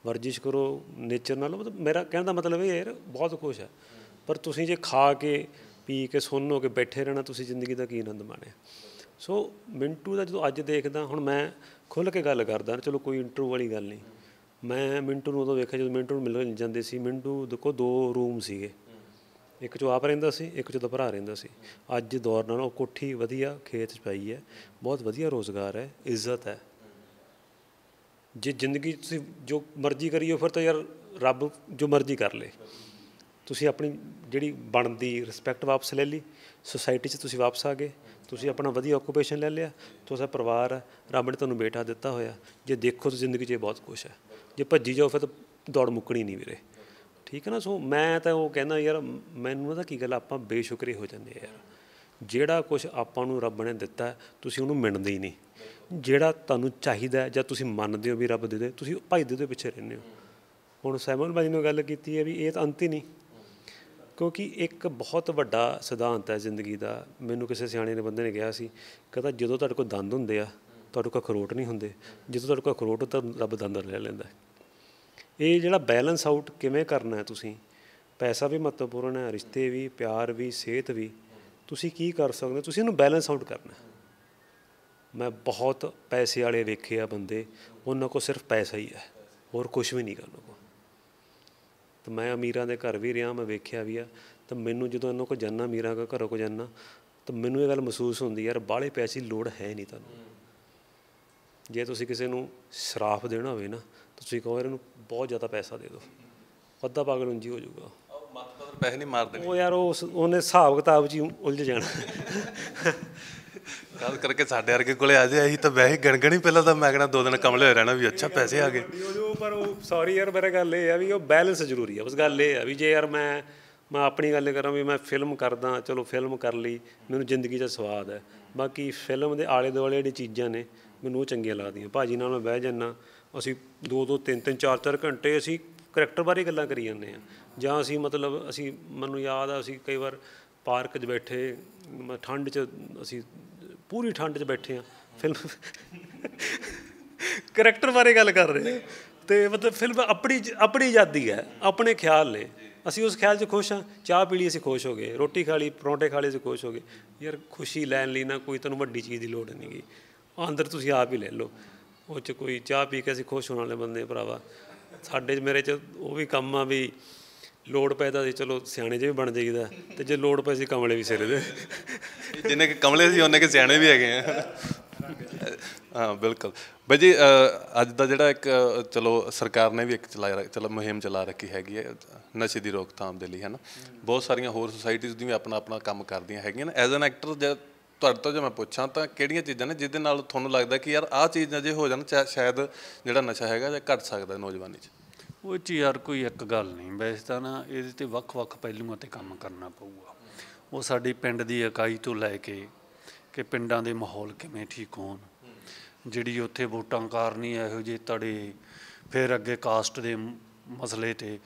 ਵਰਜਿਸ਼ ਕਰੋ ਨੇਚਰ ਨਾਲ ਮਤਲਬ ਮੇਰਾ ਕਹਿਣ ਦਾ ਮਤਲਬ ਇਹ ਯਾਰ ਬਹੁਤ ਖੁਸ਼ ਹੈ ਪਰ ਤੁਸੀਂ ਜੇ ਖਾ ਕੇ ਪੀ ਕੇ ਸੁੰਨ ਕੇ ਬੈਠੇ ਰਹਿਣਾ ਤੁਸੀਂ ਜ਼ਿੰਦਗੀ ਦਾ ਕੀ ਆਨੰਦ ਮਾਣਿਆ ਸੋ ਮਿੰਟੂ ਦਾ ਜਦੋਂ ਅੱਜ ਦੇਖਦਾ ਹੁਣ ਮੈਂ ਖੁੱਲ ਕੇ ਗੱਲ ਕਰਦਾ ਚਲੋ ਕੋਈ ਇੰਟਰਵਿਊ ਵਾਲੀ ਗੱਲ ਨਹੀਂ ਮੈਂ ਮਿੰਟੂ ਨੂੰ ਉਦੋਂ ਵੇਖਿਆ ਜਦੋਂ ਮਿੰਟੂ ਨੂੰ ਮਿਲਣ ਜਾਂਦੇ ਸੀ ਮਿੰਟੂ ਦੇਖੋ ਦੋ ਰੂਮ ਸੀਗੇ ਇੱਕ ਚੋਂ ਆਪ ਰਹਿੰਦਾ ਸੀ ਇੱਕ ਚੋਂ ਭਰਾ ਰਹਿੰਦਾ ਸੀ ਅੱਜ ਦੌਰ ਨਾਲ ਉਹ ਕੋਠੀ ਵਧੀਆ ਖੇਤ ਚ ਪਾਈ ਹੈ ਬਹੁਤ ਵਧੀਆ ਰੋਜ਼ਗਾਰ ਹੈ ਇੱਜ਼ਤ ਹੈ ਜੇ ਜ਼ਿੰਦਗੀ ਤੁਸੀਂ ਜੋ ਮਰਜ਼ੀ ਕਰੀਓ ਫਿਰ ਤਾਂ ਯਾਰ ਰੱਬ ਜੋ ਮਰਜ਼ੀ ਕਰ ਲੇ ਤੁਸੀਂ ਆਪਣੀ ਜਿਹੜੀ ਬਣਦੀ ਰਿਸਪੈਕਟ ਵਾਪਸ ਲੈ ਲਈ ਸੋਸਾਇਟੀ 'ਚ ਤੁਸੀਂ ਵਾਪਸ ਆ ਗਏ ਤੁਸੀਂ ਆਪਣਾ ਵਧੀਆ ਓਕੂਪੇਸ਼ਨ ਲੈ ਲਿਆ ਤੁਹਾਡਾ ਪਰਿਵਾਰ ਰੱਬ ਨੇ ਤੁਹਾਨੂੰ ਬੇਟਾ ਦਿੱਤਾ ਹੋਇਆ ਜੇ ਦੇਖੋ ਤੁਸੀਂ ਜ਼ਿੰਦਗੀ 'ਚ ਇਹ ਬਹੁਤ ਕੁਝ ਹੈ ਜੇ ਭੱਜੀ ਜਾਓ ਫਿਰ ਤਾਂ ਦੌੜ ਮੁੱਕਣੀ ਨਹੀਂ ਵੀਰੇ ਠੀਕ ਹੈ ਨਾ ਸੋ ਮੈਂ ਤਾਂ ਉਹ ਕਹਿੰਦਾ ਯਾਰ ਮੈਨੂੰ ਤਾਂ ਕੀ ਗੱਲ ਆਪਾਂ ਬੇਸ਼ੁਕਰੀ ਹੋ ਜਾਂਦੇ ਆ ਯਾਰ ਜਿਹੜਾ ਕੁਝ ਆਪਾਂ ਨੂੰ ਰੱਬ ਨੇ ਦਿੱਤਾ ਤੁਸੀਂ ਉਹਨੂੰ ਮਿਣਦੇ ਹੀ ਨਹੀਂ ਜਿਹੜਾ ਤੁਹਾਨੂੰ ਚਾਹੀਦਾ ਜਾਂ ਤੁਸੀਂ ਮੰਨਦੇ ਹੋ ਵੀ ਰੱਬ ਦੇ ਦੇ ਤੁਸੀਂ ਭਾਈ ਦੇ ਦੇ ਪਿੱਛੇ ਰਹਿੰਦੇ ਹੋ ਹੁਣ ਸੈਮਨ ਬਾਜੀ ਨੇ ਗੱਲ ਕੀਤੀ ਹੈ ਵੀ ਇਹ ਤਾਂ ਅੰਤ ਹੀ ਨਹੀਂ ਕਿਉਂਕਿ ਇੱਕ ਬਹੁਤ ਵੱਡਾ ਸਿਧਾਂਤ ਹੈ ਜ਼ਿੰਦਗੀ ਦਾ ਮੈਨੂੰ ਕਿਸੇ ਸਿਆਣੇ ਨੇ ਬੰਦੇ ਨੇ ਕਿਹਾ ਸੀ ਕਹਿੰਦਾ ਜਦੋਂ ਤੁਹਾਡੇ ਕੋਲ ਦੰਦ ਹੁੰਦੇ ਆ ਤੁਹਾਡੇ ਕੋਲ ਖਰੋਟ ਨਹੀਂ ਹੁੰਦੇ ਜਦੋਂ ਤੁਹਾਡੇ ਕੋਲ ਖਰੋਟ ਤਾਂ ਰੱਬ ਦੰਦ ਲੈ ਲੈਂਦਾ ਇਹ ਜਿਹੜਾ ਬੈਲੈਂਸ ਆਊਟ ਕਿਵੇਂ ਕਰਨਾ ਹੈ ਤੁਸੀਂ ਪੈਸਾ ਵੀ ਮਹੱਤਵਪੂਰਨ ਹੈ ਰਿਸ਼ਤੇ ਵੀ ਪਿਆਰ ਵੀ ਸਿਹਤ ਵੀ ਤੁਸੀਂ ਕੀ ਕਰ ਸਕਦੇ ਤੁਸੀਂ ਇਹਨੂੰ ਬੈਲੈਂਸ ਆਊਟ ਕਰਨਾ ਮੈਂ ਬਹੁਤ ਪੈਸੇ ਵਾਲੇ ਵੇਖੇ ਆ ਬੰਦੇ ਉਹਨਾਂ ਕੋਲ ਸਿਰਫ ਪੈਸਾ ਹੀ ਹੈ ਹੋਰ ਕੁਝ ਵੀ ਨਹੀਂ ਕਰਨ ਕੋ ਤਾਂ ਮੈਂ ਅਮੀਰਾਂ ਦੇ ਘਰ ਵੀ ਰਿਹਾ ਮੈਂ ਵੇਖਿਆ ਵੀ ਆ ਤਾਂ ਮੈਨੂੰ ਜਦੋਂ ਇਹਨਾਂ ਕੋ ਜੰਨਾ ਅਮੀਰਾਂ ਦਾ ਘਰੋਂ ਕੋ ਜੰਨਾ ਤਾਂ ਮੈਨੂੰ ਇਹ ਗੱਲ ਮਹਿਸੂਸ ਹੁੰਦੀ ਯਾਰ ਬਾਹਲੇ ਪੈਸੇ ਲੋੜ ਹੈ ਨਹੀਂ ਤੁਹਾਨੂੰ ਜੇ ਤੁਸੀਂ ਕਿਸੇ ਨੂੰ ਸ਼ਰਾਫ ਦੇਣਾ ਹੋਵੇ ਨਾ ਤੁਸੀਂ ਕਹੋ ਇਹਨੂੰ ਬਹੁਤ ਜ਼ਿਆਦਾ ਪੈਸਾ ਦੇ ਦਿਓ ਅੱਧਾ ਪਾਗਲ ਉਂਜੀ ਹੋ ਜਾਊਗਾ ਮਤਲਬ ਪੈਸੇ ਨਹੀਂ ਮਾਰਦੇ ਉਹ ਯਾਰ ਉਹ ਉਹਨੇ ਹਿਸਾਬ ਕਿਤਾਬ 'ਚ ਉਲਝ ਜਾਣਾ ਕੱਲ ਕਰਕੇ ਸਾਡੇ ਵਰਗੇ ਕੋਲੇ ਆ ਜੇ ਅਸੀਂ ਤਾਂ ਵੈਸੇ ਗਣਗਣੀ ਪਹਿਲਾਂ ਤਾਂ ਮੈਂ ਕਹਿੰਦਾ ਦੋ ਦਿਨ ਕਮਲੇ ਹੋ ਰਹਿਣਾ ਵੀ ਅੱਛਾ ਪੈਸੇ ਆ ਗਏ ਪਰ ਉਹ ਸੌਰੀ ਯਾਰ ਮੇਰੇ ਗੱਲ ਇਹ ਆ ਵੀ ਉਹ ਬੈਲੈਂਸ ਜ਼ਰੂਰੀ ਆ ਉਸ ਗੱਲ ਇਹ ਆ ਵੀ ਜੇ ਯਾਰ ਮੈਂ ਮੈਂ ਆਪਣੀ ਗੱਲ ਕਰਾਂ ਵੀ ਮੈਂ ਫਿਲਮ ਕਰਦਾ ਚਲੋ ਫਿਲਮ ਕਰ ਲਈ ਮੈਨੂੰ ਜ਼ਿੰਦਗੀ ਦਾ ਸਵਾਦ ਹੈ ਬਾਕੀ ਫਿਲਮ ਦੇ ਆਲੇ ਦੁਆਲੇ ਜਿਹੜੀ ਚੀਜ਼ਾਂ ਨੇ ਮੈਨੂੰ ਉਹ ਚੰਗੀਆਂ ਲੱਗਦੀਆਂ ਭਾਜੀ ਨਾਲ ਮੈਂ ਬਹਿ ਜੰਨਾ ਅਸੀਂ ਦੋ ਦੋ ਤਿੰਨ ਤਿੰਨ ਚਾਰ ਚਾਰ ਘੰਟੇ ਅਸੀਂ ਕਰੈਕਟਰ ਬਾਰੇ ਗੱਲਾਂ ਕਰੀ ਜਾਂਦੇ ਆ ਜਾਂ ਅਸੀਂ ਮਤਲਬ ਅਸੀਂ ਮੈਨੂੰ ਯਾਦ ਆ ਅਸੀਂ ਕਈ ਵਾਰ ਪਾਰਕ 'ਚ ਬੈਠੇ ਠੰਡ 'ਚ ਅਸੀਂ ਪੂਰੀ ਠੰਡ 'ਚ ਬੈਠੇ ਆ ਫਿਲਮ ਕਰੈਕਟਰ ਬਾਰੇ ਗੱਲ ਕਰ ਰਹੇ ਤੇ ਮਤਲਬ ਫਿਲਮ ਆਪਣੀ ਆਪਣੀ ਆਜ਼ਾਦੀ ਹੈ ਆਪਣੇ ਖਿਆਲ ਨੇ ਅਸੀਂ ਉਸ ਖਿਆਲ 'ਚ ਖੁਸ਼ ਆ ਚਾਹ ਪੀ ਲਈ ਅਸੀਂ ਖੁਸ਼ ਹੋ ਗਏ ਰੋਟੀ ਖਾ ਲਈ ਪਰੌਂਠੇ ਖਾ ਲਈ ਅਸੀਂ ਖੁਸ਼ ਹੋ ਗਏ ਯਾਰ ਖੁਸ਼ੀ ਲੈਣ ਲਈ ਨਾ ਕੋਈ ਤੁਹਾਨੂੰ ਵੱਡੀ ਚੀਜ਼ ਦੀ ਲੋੜ ਨਹੀਂ ਗਈ ਅੰਦਰ ਤੁਸੀਂ ਆਪ ਹੀ ਲੈ ਲਓ ਉਹ 'ਚ ਕੋਈ ਚਾਹ ਪੀ ਕੇ ਅਸੀਂ ਖੁਸ਼ ਹੋਣ ਵਾਲੇ ਬੰਦੇ ਭਰਾਵਾ ਸਾਡੇ 'ਚ ਮੇਰੇ 'ਚ ਉਹ ਵੀ ਕੰਮ ਆ ਵੀ ਲੋੜ ਪਏ ਤਾਂ ਚਲੋ ਸਿਆਣੇ ਜੇ ਵੀ ਬਣ ਜਾਈਦਾ ਤੇ ਜੇ ਲੋੜ ਪਏ ਸੀ ਕਮਲੇ ਵੀ ਸਿਰੇ ਦੇ ਜਿੰਨੇ ਕਮਲੇ ਸੀ ਉਹਨੇ ਕਿ ਸਿਆਣੇ ਵੀ ਹੈਗੇ ਆ ਹਾਂ ਬਿਲਕੁਲ ਬਈ ਜੀ ਅੱਜ ਦਾ ਜਿਹੜਾ ਇੱਕ ਚਲੋ ਸਰਕਾਰ ਨੇ ਵੀ ਇੱਕ ਚਲਾ ਚਲੋ ਮੁਹਿੰਮ ਚਲਾ ਰੱਖੀ ਹੈਗੀ ਹੈ ਨਸ਼ੇ ਦੀ ਰੋਕਥਾਮ ਦੇ ਲਈ ਹੈ ਨਾ ਬਹੁਤ ਸਾਰੀਆਂ ਹੋਰ ਸੁਸਾਇਟੀਆਂ ਦੀ ਵੀ ਆਪਣਾ ਆਪਣਾ ਕੰਮ ਕਰਦੀਆਂ ਹੈਗੀਆਂ ਨਾ ਐਜ਼ ਐਨ ਐਕਟਰ ਜੇ ਤੁਹਾਡੇ ਤੋਂ ਜੇ ਮੈਂ ਪੁੱਛਾਂ ਤਾਂ ਕਿਹੜੀਆਂ ਚੀਜ਼ਾਂ ਨੇ ਜਿਹਦੇ ਨਾਲ ਤੁਹਾਨੂੰ ਲੱਗਦਾ ਕਿ ਯਾਰ ਆਹ ਚੀਜ਼ ਜੇ ਹੋ ਜਾਣ ਸ਼ਾਇਦ ਜਿਹੜਾ ਨਸ਼ਾ ਹੈਗਾ ਜਾਂ ਘਟ ਸਕਦਾ ਨੌਜਵਾਨੀ 'ਚ ਉਹ ਚ ਯਾਰ ਕੋਈ ਇੱਕ ਗੱਲ ਨਹੀਂ ਵੈਸੇ ਤਾਂ ਨਾ ਇਹਦੇ ਤੇ ਵੱਖ-ਵੱਖ ਪਹਿਲੂਆਂ ਤੇ ਕੰਮ ਕਰਨਾ ਪਊਗਾ ਉਹ ਸਾਡੀ ਪਿੰਡ ਦੀ ਇਕਾਈ ਤੋਂ ਲੈ ਕੇ ਕਿ ਪਿੰਡਾਂ ਦੇ ਮਾਹੌਲ ਕਿਵੇਂ ਠੀਕ ਹੋਣ ਜਿਹੜੀ ਉੱਥੇ ਵੋਟਾਂ ਕਾਰਨੀ ਇਹੋ ਜਿਹੇ ਤੜੇ ਫਿਰ ਅੱਗੇ ਕਾਸਟ ਦੇ ਮਸਲੇ ਤੇ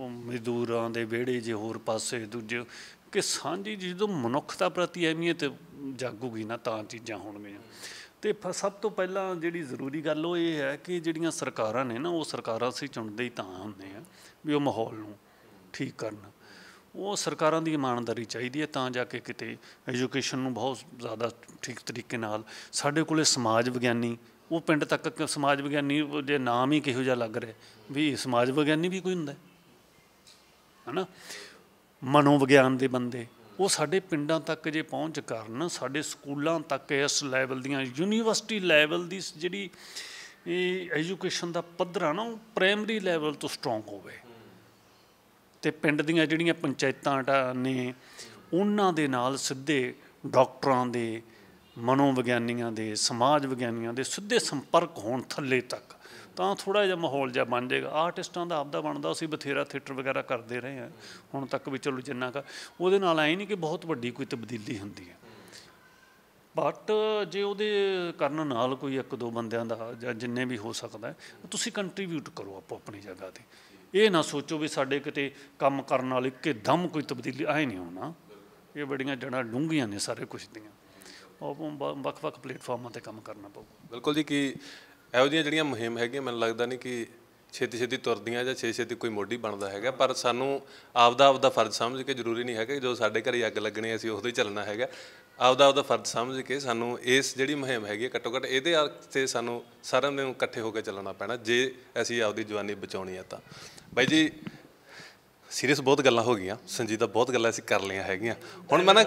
ਮਜ਼ਦੂਰਾਂ ਦੇ ਵਿਹੜੇ ਜੇ ਹੋਰ ਪਾਸੇ ਦੂਜੇ ਕਿ ਸਾਂਝੀ ਜਦੋਂ ਮਨੁੱਖਤਾ ਪ੍ਰਤੀ ਅਹਿਮੀਅਤ ਜਾਗੂਗੀ ਨਾ ਤਾਂ ਚੀਜ਼ਾਂ ਹੋਣਗੀਆਂ ਤੇ ਸਭ ਤੋਂ ਪਹਿਲਾਂ ਜਿਹੜੀ ਜ਼ਰੂਰੀ ਗੱਲ ਉਹ ਇਹ ਹੈ ਕਿ ਜਿਹੜੀਆਂ ਸਰਕਾਰਾਂ ਨੇ ਨਾ ਉਹ ਸਰਕਾਰਾਂ ਸੀ ਚੁਣਦੇ ਹੀ ਤਾਂ ਹੁੰਦੇ ਆ ਵੀ ਉਹ ਮਾਹੌਲ ਨੂੰ ਠੀਕ ਕਰਨ ਉਹ ਸਰਕਾਰਾਂ ਦੀ ਇਮਾਨਦਾਰੀ ਚਾਹੀਦੀ ਹੈ ਤਾਂ ਜਾ ਕੇ ਕਿਤੇ ਐਜੂਕੇਸ਼ਨ ਨੂੰ ਬਹੁਤ ਜ਼ਿਆਦਾ ਠੀਕ ਤਰੀਕੇ ਨਾਲ ਸਾਡੇ ਕੋਲੇ ਸਮਾਜ ਵਿਗਿਆਨੀ ਉਹ ਪਿੰਡ ਤੱਕ ਸਮਾਜ ਵਿਗਿਆਨੀ ਜੇ ਨਾਮ ਹੀ ਕਿਹੋ ਜਿਹਾ ਲੱਗ ਰਿਹਾ ਵੀ ਸਮਾਜ ਵਿਗਿਆਨੀ ਵੀ ਕੋਈ ਹੁੰਦਾ ਹੈ ਹਨਾ ਮਨੋਵਿਗਿਆਨ ਦੇ ਬੰਦੇ ਉਹ ਸਾਡੇ ਪਿੰਡਾਂ ਤੱਕ ਜੇ ਪਹੁੰਚ ਕਰਨ ਸਾਡੇ ਸਕੂਲਾਂ ਤੱਕ ਇਸ ਲੈਵਲ ਦੀਆਂ ਯੂਨੀਵਰਸਿਟੀ ਲੈਵਲ ਦੀ ਜਿਹੜੀ ਇਹ ਐਜੂਕੇਸ਼ਨ ਦਾ ਪੱਧਰ ਆ ਨਾ ਉਹ ਪ੍ਰਾਇਮਰੀ ਲੈਵਲ ਤੋਂ ਸਟਰੋਂਗ ਹੋਵੇ ਤੇ ਪਿੰਡ ਦੀਆਂ ਜਿਹੜੀਆਂ ਪੰਚਾਇਤਾਂ ਨੇ ਉਹਨਾਂ ਦੇ ਨਾਲ ਸਿੱਧੇ ਡਾਕਟਰਾਂ ਦੇ ਮਨੋਵਿਗਿਆਨੀਆਂ ਦੇ ਸਮਾਜ ਵਿਗਿਆਨੀਆਂ ਦੇ ਸਿੱਧੇ ਸੰਪਰਕ ਹੋਣ ਥੱਲੇ ਤੱਕ ਤਾਂ ਥੋੜਾ ਜਿਹਾ ਮਾਹੌਲ ਜਿਹਾ ਬਣ ਜਾਏਗਾ ਆਰਟਿਸਟਾਂ ਦਾ ਆਪਦਾ ਬਣਦਾ ਅਸੀਂ ਬਥੇਰਾ ਥੀਏਟਰ ਵਗੈਰਾ ਕਰਦੇ ਰਹੇ ਹਾਂ ਹੁਣ ਤੱਕ ਵੀ ਚਲੋ ਜਿੰਨਾ ਕ ਉਹਦੇ ਨਾਲ ਐ ਨਹੀਂ ਕਿ ਬਹੁਤ ਵੱਡੀ ਕੋਈ ਤਬਦੀਲੀ ਹੁੰਦੀ ਹੈ ਬਟ ਜੇ ਉਹਦੇ ਕਰਨ ਨਾਲ ਕੋਈ ਇੱਕ ਦੋ ਬੰਦਿਆਂ ਦਾ ਜਾਂ ਜਿੰਨੇ ਵੀ ਹੋ ਸਕਦਾ ਤੁਸੀਂ ਕੰਟਰੀਬਿਊਟ ਕਰੋ ਆਪੋ ਆਪਣੀ ਜਗ੍ਹਾ ਤੇ ਇਹ ਨਾ ਸੋਚੋ ਵੀ ਸਾਡੇ ਕਿਤੇ ਕੰਮ ਕਰਨ ਵਾਲੇ ਦਮ ਕੋਈ ਤਬਦੀਲੀ ਆਏ ਨਹੀਂ ਹੋਣਾ ਇਹ ਬੜੀਆਂ ਜੜਾਂ ਡੂੰਘੀਆਂ ਨੇ ਸਾਰੇ ਕੁਝ ਦੀਆਂ ਉਹ ਵੱਖ-ਵੱਖ ਪਲੇਟਫਾਰਮਾਂ ਤੇ ਕੰਮ ਕਰਨਾ ਪਊਗਾ ਬਿਲਕੁਲ ਜੀ ਕਿ ਇਹੋ ਜਿਹੀਆਂ ਜਿਹੜੀਆਂ ਮੁਹਿੰਮ ਹੈਗੀਆਂ ਮੈਨੂੰ ਲੱਗਦਾ ਨਹੀਂ ਕਿ ਛੇਤੀ ਛੇਤੀ ਤੁਰਦੀਆਂ ਜਾਂ ਛੇ ਛੇਤੀ ਕੋਈ ਮੋਢੀ ਬਣਦਾ ਹੈਗਾ ਪਰ ਸਾਨੂੰ ਆਪਦਾ ਆਪਦਾ ਫਰਜ਼ ਸਮਝ ਕੇ ਜ਼ਰੂਰੀ ਨਹੀਂ ਹੈਗਾ ਕਿ ਜੋ ਸਾਡੇ ਘਰੇ ਅੱਗ ਲੱਗਣੀ ਅਸੀਂ ਉਹਦੇ ਚੱਲਣਾ ਹੈਗਾ ਆਪਦਾ ਆਪਦਾ ਫਰਜ਼ ਸਮਝ ਕੇ ਸਾਨੂੰ ਇਸ ਜਿਹੜੀ ਮੁਹਿੰਮ ਹੈਗੀ ਘੱਟੋ ਘੱਟ ਇਹਦੇ ਤੇ ਸਾਨੂੰ ਸਾਰਿਆਂ ਨੂੰ ਇਕੱਠੇ ਹੋ ਕੇ ਚੱਲਣਾ ਪੈਣਾ ਜੇ ਅਸੀਂ ਆਪਦੀ ਜਵਾਨੀ ਬਚਾਉਣੀ ਹੈ ਤਾਂ ਬਾਈ ਜੀ ਸੀਰੀਅਸ ਬਹੁਤ ਗੱਲਾਂ ਹੋ ਗਈਆਂ ਸੰਜੀਦਾ ਬਹੁਤ ਗੱਲਾਂ ਅਸੀਂ ਕਰ ਲਈਆਂ ਹੈਗੀਆਂ ਹੁਣ ਮੈਂ ਨਾ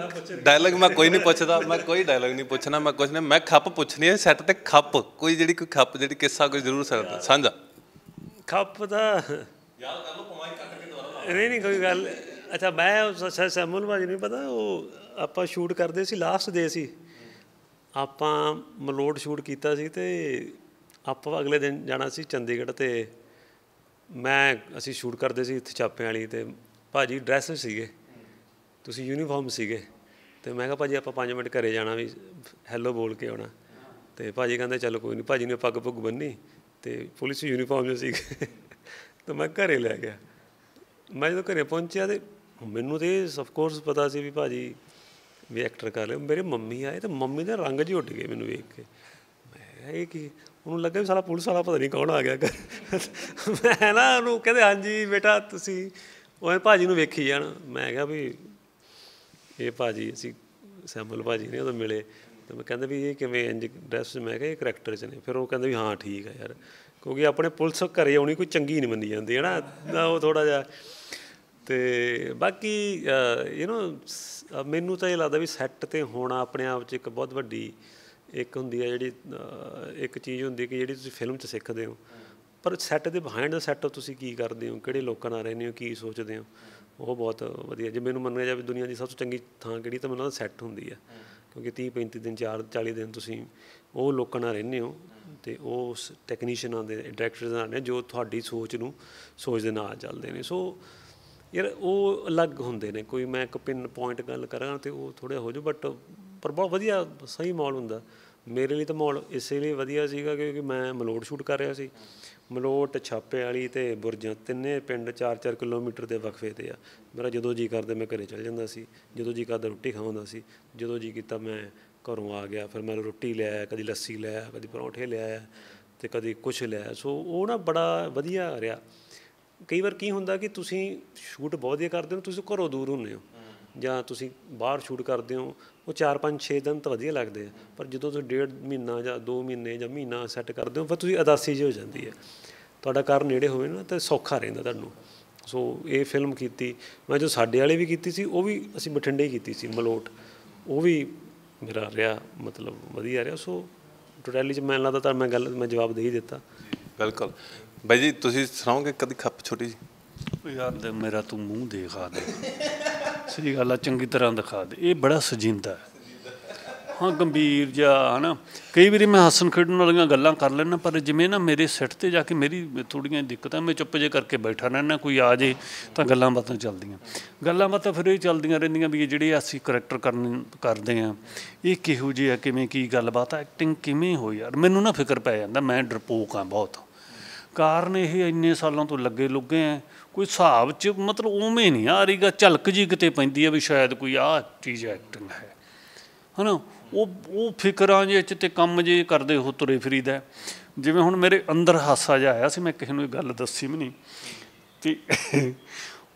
ਡਾਇਲੌਗ ਮੈਂ ਕੋਈ ਨਹੀਂ ਪੁੱਛਦਾ ਮੈਂ ਕੋਈ ਡਾਇਲੌਗ ਨਹੀਂ ਪੁੱਛਣਾ ਮੈਂ ਕੁਝ ਨਹੀਂ ਮੈਂ ਖੱਪ ਪੁੱਛਣੀ ਹੈ ਸੈੱਟ ਤੇ ਖੱਪ ਕੋਈ ਜਿਹੜੀ ਕੋਈ ਖੱਪ ਜਿਹੜੀ ਕਿੱਸਾ ਕੋਈ ਜ਼ਰੂਰ ਸਕਦਾ ਸਾਂਝਾ ਖੱਪ ਦਾ ਯਾਰ ਕਰ ਲਓ ਕਮਾਈ ਕੱਟ ਕੇ ਦੁਬਾਰਾ ਨਹੀਂ ਨਹੀਂ ਕੋਈ ਗੱਲ ਅੱਛਾ ਮੈਂ ਸੈਮੂਲ ਭਾਜੀ ਨਹੀਂ ਪਤਾ ਉਹ ਆਪਾਂ ਸ਼ੂਟ ਕਰਦੇ ਸੀ ਲਾਸਟ ਦੇ ਸੀ ਆਪਾਂ ਮਲੋਡ ਸ਼ੂਟ ਕੀਤਾ ਸੀ ਤੇ ਆਪਾਂ ਅਗਲੇ ਦਿਨ ਜਾਣਾ ਸੀ ਚੰਡੀਗੜ੍ਹ ਤੇ ਮੈਂ ਅਸੀਂ ਸ਼ੂਟ ਕਰਦੇ ਸੀ ਇੱਥੇ ਚਾਪੇ ਵਾਲੀ ਤੇ ਭਾਜੀ ਡਰੈਸ ਸੀਗੇ ਤੁਸੀਂ ਯੂਨੀਫਾਰਮ ਸੀਗੇ ਤੇ ਮੈਂ ਕਿਹਾ ਭਾਜੀ ਆਪਾਂ 5 ਮਿੰਟ ਘਰੇ ਜਾਣਾ ਵੀ ਹੈਲੋ ਬੋਲ ਕੇ ਆਉਣਾ ਤੇ ਭਾਜੀ ਕਹਿੰਦੇ ਚੱਲ ਕੋਈ ਨਹੀਂ ਭਾਜੀ ਨੇ ਪੱਗ ਪੁੱਗ ਬੰਨੀ ਤੇ ਪੁਲਿਸ ਯੂਨੀਫਾਰਮ ਜੋ ਸੀਗੇ ਤਾਂ ਮੈਂ ਘਰੇ ਲੈ ਗਿਆ ਮੈਂ ਜਦੋਂ ਘਰੇ ਪਹੁੰਚਿਆ ਤੇ ਮੈਨੂੰ ਤੇ ਆਫ ਕੋਰਸ ਪਤਾ ਸੀ ਵੀ ਭਾਜੀ ਵੀ ਐਕਟਰ ਕਰ ਲਿਆ ਮੇਰੇ ਮੰਮੀ ਆਏ ਤੇ ਮੰਮੀ ਦਾ ਰੰਗ ਜਿਹਾ ਉੱਡ ਗਿਆ ਮੈਨੂੰ ਵੇਖ ਕੇ ਮੈਂ ਇਹ ਕੀ ਉਹਨੂੰ ਲੱਗਾ ਵੀ ਸਾਲਾ ਪੁਲਿਸ ਵਾਲਾ ਪਤਾ ਨਹੀਂ ਕੌਣ ਆ ਗਿਆ ਮੈਂ ਨਾ ਉਹਨੂੰ ਕਹਿੰਦੇ ਹਾਂਜੀ ਬੇਟਾ ਤੁਸੀਂ ਉਹਨੇ ਭਾਜੀ ਨੂੰ ਵੇਖੀ ਜਾਣ ਮੈਂ ਕਿਹਾ ਵੀ ਇਹ ਭਾਜੀ ਅਸੀਂ ਸੈਮਲ ਭਾਜੀ ਨੇ ਉਦੋਂ ਮਿਲੇ ਤੇ ਮੈਂ ਕਹਿੰਦਾ ਵੀ ਇਹ ਕਿਵੇਂ ਇੰਜ ਡਰੈਸ ਮੈਂ ਕਿਹਾ ਇਹ ਕਰੈਕਟਰ ਚ ਨੇ ਫਿਰ ਉਹ ਕਹਿੰਦੇ ਵੀ ਹਾਂ ਠੀਕ ਆ ਯਾਰ ਕਿਉਂਕਿ ਆਪਣੇ ਪੁਲਿਸ ਘਰੇ ਆਉਣੀ ਕੋਈ ਚੰਗੀ ਨਹੀਂ ਮੰਨੀ ਜਾਂਦੀ ਹੈ ਨਾ ਉਹ ਥੋੜਾ ਜਿਹਾ ਤੇ ਬਾਕੀ ਯੂ نو ਮੈਨੂੰ ਤਾਂ ਇਹ ਲੱਗਦਾ ਵੀ ਸੈੱਟ ਤੇ ਹੋਣਾ ਆਪਣੇ ਆਪ 'ਚ ਇੱਕ ਬਹੁਤ ਵੱਡੀ ਇੱਕ ਹੁੰਦੀ ਹੈ ਜਿਹੜੀ ਇੱਕ ਚੀਜ਼ ਹੁੰਦੀ ਕਿ ਜਿਹੜੀ ਤੁਸੀਂ ਫਿਲਮ 'ਚ ਸਿੱਖਦੇ ਹੋ ਪਰ ਸੈੱਟ ਦੇ ਬਿਹਾਈਂਡ ਦਾ ਸੈੱਟ ਤੁਸੀਂ ਕੀ ਕਰਦੇ ਹੋ ਕਿਹੜੇ ਲੋਕਾਂ ਨਾਲ ਰਹਿੰਦੇ ਹੋ ਕੀ ਸੋਚਦੇ ਹੋ ਉਹ ਬਹੁਤ ਵਧੀਆ ਜੇ ਮੈਨੂੰ ਮੰਨਿਆ ਜਾਵੇ ਦੁਨੀਆ ਦੀ ਸਭ ਤੋਂ ਚੰਗੀ ਥਾਂ ਕਿਹੜੀ ਤਾਂ ਮੈਨੂੰ ਲੱਗਦਾ ਸੈੱਟ ਹੁੰਦੀ ਹੈ ਕਿਉਂਕਿ 30 35 ਦਿਨ 4 40 ਦਿਨ ਤੁਸੀਂ ਉਹ ਲੋਕਾਂ ਨਾਲ ਰਹਿੰਦੇ ਹੋ ਤੇ ਉਹ ਟੈਕਨੀਸ਼ੀਅਨਾਂ ਦੇ ਡਾਇਰੈਕਟਰਸ ਨਾਲ ਨੇ ਜੋ ਤੁਹਾਡੀ ਸੋਚ ਨੂੰ ਸੋਚ ਦੇ ਨਾਲ ਚੱਲਦੇ ਨੇ ਸੋ ਯਾਰ ਉਹ ਅਲੱਗ ਹੁੰਦੇ ਨੇ ਕੋਈ ਮੈਂ ਇੱਕ ਪਿੰਨ ਪੁਆਇੰਟ ਗੱਲ ਕਰਾਂ ਤੇ ਉਹ ਥੋੜਾ ਹੋ ਜਾ ਬਟ ਪਰ ਬਹੁਤ ਵਧੀਆ ਸਹੀ ਮਾਹੌਲ ਹੁੰਦਾ ਮੇਰੇ ਲਈ ਤਾਂ ਮਾਹੌਲ ਇਸੇ ਲਈ ਵਧੀਆ ਸੀਗਾ ਕਿਉਂਕਿ ਮੈਂ ਮਲੋਟ ਸ਼ੂਟ ਕਰ ਰਿਹਾ ਸੀ ਮਲੋਟ ਛਾਪੇ ਵਾਲੀ ਤੇ ਬੁਰਜਾਂ ਤਿੰਨੇ ਪਿੰਡ 4-4 ਕਿਲੋਮੀਟਰ ਦੇ ਵਕਫੇ ਤੇ ਆ ਮੇਰਾ ਜਦੋਂ ਜੀ ਕਰਦਾ ਮੈਂ ਘਰੇ ਚਲ ਜਾਂਦਾ ਸੀ ਜਦੋਂ ਜੀ ਕਰਦਾ ਰੋਟੀ ਖਾਉਂਦਾ ਸੀ ਜਦੋਂ ਜੀ ਕੀਤਾ ਮੈਂ ਘਰੋਂ ਆ ਗਿਆ ਫਿਰ ਮੈਂ ਰੋਟੀ ਲੈ ਆਇਆ ਕਦੀ ਲੱਸੀ ਲੈ ਆਇਆ ਕਦੀ ਪਰੌਂਠੇ ਲੈ ਆਇਆ ਤੇ ਕਦੀ ਕੁਝ ਲੈ ਆਇਆ ਸੋ ਉਹ ਨਾ ਬੜਾ ਵਧੀਆ ਰਿਹਾ ਕਈ ਵਾਰ ਕੀ ਹੁੰਦਾ ਕਿ ਤੁਸੀਂ ਸ਼ੂਟ ਬਹੁਤ ਵਧੀਆ ਕਰਦੇ ਹੋ ਤੁਸੀਂ ਘਰੋਂ ਦੂਰ ਹੁੰਨੇ ਹੋ ਜਾਂ ਤੁਸੀਂ ਬਾਹਰ ਸ਼ੂਟ ਕਰਦੇ ਹੋ ਉਹ 4-5-6 ਦਿਨ ਤਾਂ ਵਧੀਆ ਲੱਗਦੇ ਆ ਪਰ ਜਦੋਂ ਤੁਸੀਂ ਡੇਢ ਮਹੀਨਾ ਜਾਂ 2 ਮਹੀਨੇ ਜਾਂ ਮਹੀਨਾ ਸੈੱਟ ਕਰਦੇ ਹੋ ਫਿਰ ਤੁਸੀਂ ਅਦਾਸੀ ਜਿਹੀ ਹੋ ਜਾਂਦੀ ਹੈ ਤੁਹਾਡਾ ਘਰ ਨੇੜੇ ਹੋਵੇ ਨਾ ਤਾਂ ਸੌਖਾ ਰਹਿੰਦਾ ਤੁਹਾਨੂੰ ਸੋ ਇਹ ਫਿਲਮ ਕੀਤੀ ਮੈਂ ਜੋ ਸਾਡੇ ਵਾਲੇ ਵੀ ਕੀਤੀ ਸੀ ਉਹ ਵੀ ਅਸੀਂ ਬਠਿੰਡੇ ਹੀ ਕੀਤੀ ਸੀ ਮਲੋਟ ਉਹ ਵੀ ਮੇਰਾ ਰਿਹਾ ਮਤਲਬ ਵਧੀਆ ਰਿਹਾ ਸੋ ਟੋਟਲੀ ਚ ਮੈਂ ਲੱਗਦਾ ਤਾਂ ਮੈਂ ਗੱਲ ਮੈਂ ਜਵਾਬ ਦੇ ਹੀ ਦਿੱਤਾ ਬਿਲਕੁਲ ਬਾਈ ਜੀ ਤੁਸੀਂ ਸੁਣਾਓਗੇ ਕਦੀ ਖੱਪ ਛੋਟੀ ਜੀ ਯਾਰ ਮੇਰਾ ਤੂੰ ਮੂੰਹ ਦੇਖਾ ਦੇ ਸਹੀ ਗੱਲ ਆ ਚੰਗੀ ਤਰ੍ਹਾਂ ਦਿਖਾ ਦੇ ਇਹ ਬੜਾ ਸਜਿੰਦਾ ਹੈ ਹਾਂ ਗੰਭੀਰ ਜਿਹਾ ਹਨਾ ਕਈ ਵਾਰੀ ਮੈਂ ਹਸਨ ਖੇਡਣ ਵਾਲੀਆਂ ਗੱਲਾਂ ਕਰ ਲੈਣਾ ਪਰ ਜਿਵੇਂ ਨਾ ਮੇਰੇ ਸਿੱਟ ਤੇ ਜਾ ਕੇ ਮੇਰੀ ਥੋੜੀਆਂ ਦਿੱਕਤਾਂ ਮੈਂ ਚੁੱਪ ਜੇ ਕਰਕੇ ਬੈਠਾ ਰਹਿਣਾ ਕੋਈ ਆ ਜੇ ਤਾਂ ਗੱਲਾਂ ਬਾਤਾਂ ਚੱਲਦੀਆਂ ਗੱਲਾਂ ਬਾਤਾਂ ਫਿਰ ਇਹ ਚੱਲਦੀਆਂ ਰਹਿੰਦੀਆਂ ਵੀ ਜਿਹੜੇ ਅਸੀਂ ਕਰੈਕਟਰ ਕਰਨ ਕਰਦੇ ਆ ਇਹ ਕਿਹੋ ਜਿਹਾ ਕਿਵੇਂ ਕੀ ਗੱਲਬਾਤ ਐਕਟਿੰਗ ਕਿਵੇਂ ਹੋਈ ਯਾਰ ਮੈਨੂੰ ਨਾ ਫਿਕਰ ਪੈ ਜਾਂਦਾ ਮੈਂ ਡਰਪੋਕ ਆ ਬਹੁਤ ਕਾਰਨ ਇਹ ਇੰਨੇ ਸਾਲਾਂ ਤੋਂ ਲੱਗੇ ਲੁੱਗੇ ਆ ਕੋਈ ਹਿਸਾਬ 'ਚ ਮਤਲਬ ਉਵੇਂ ਨਹੀਂ ਆ ਰਹੀਗਾ ਝਲਕ ਜੀ ਕਿਤੇ ਪੈਂਦੀ ਆ ਵੀ ਸ਼ਾਇਦ ਕੋਈ ਆ ਚੀਜ਼ ਐਕਟਿੰਗ ਹੈ ਹਨਾ ਉਹ ਉਹ ਫਿਕਰਾਂ ਜੇ ਚ ਤੇ ਕੰਮ ਜੇ ਕਰਦੇ ਹੋ ਤੁਰੇ ਫਰੀਦਾ ਜਿਵੇਂ ਹੁਣ ਮੇਰੇ ਅੰਦਰ ਹਾਸਾ ਜਿਹਾ ਆਇਆ ਸੀ ਮੈਂ ਕਿਸੇ ਨੂੰ ਇਹ ਗੱਲ ਦੱਸੀ ਵੀ ਨਹੀਂ ਤੇ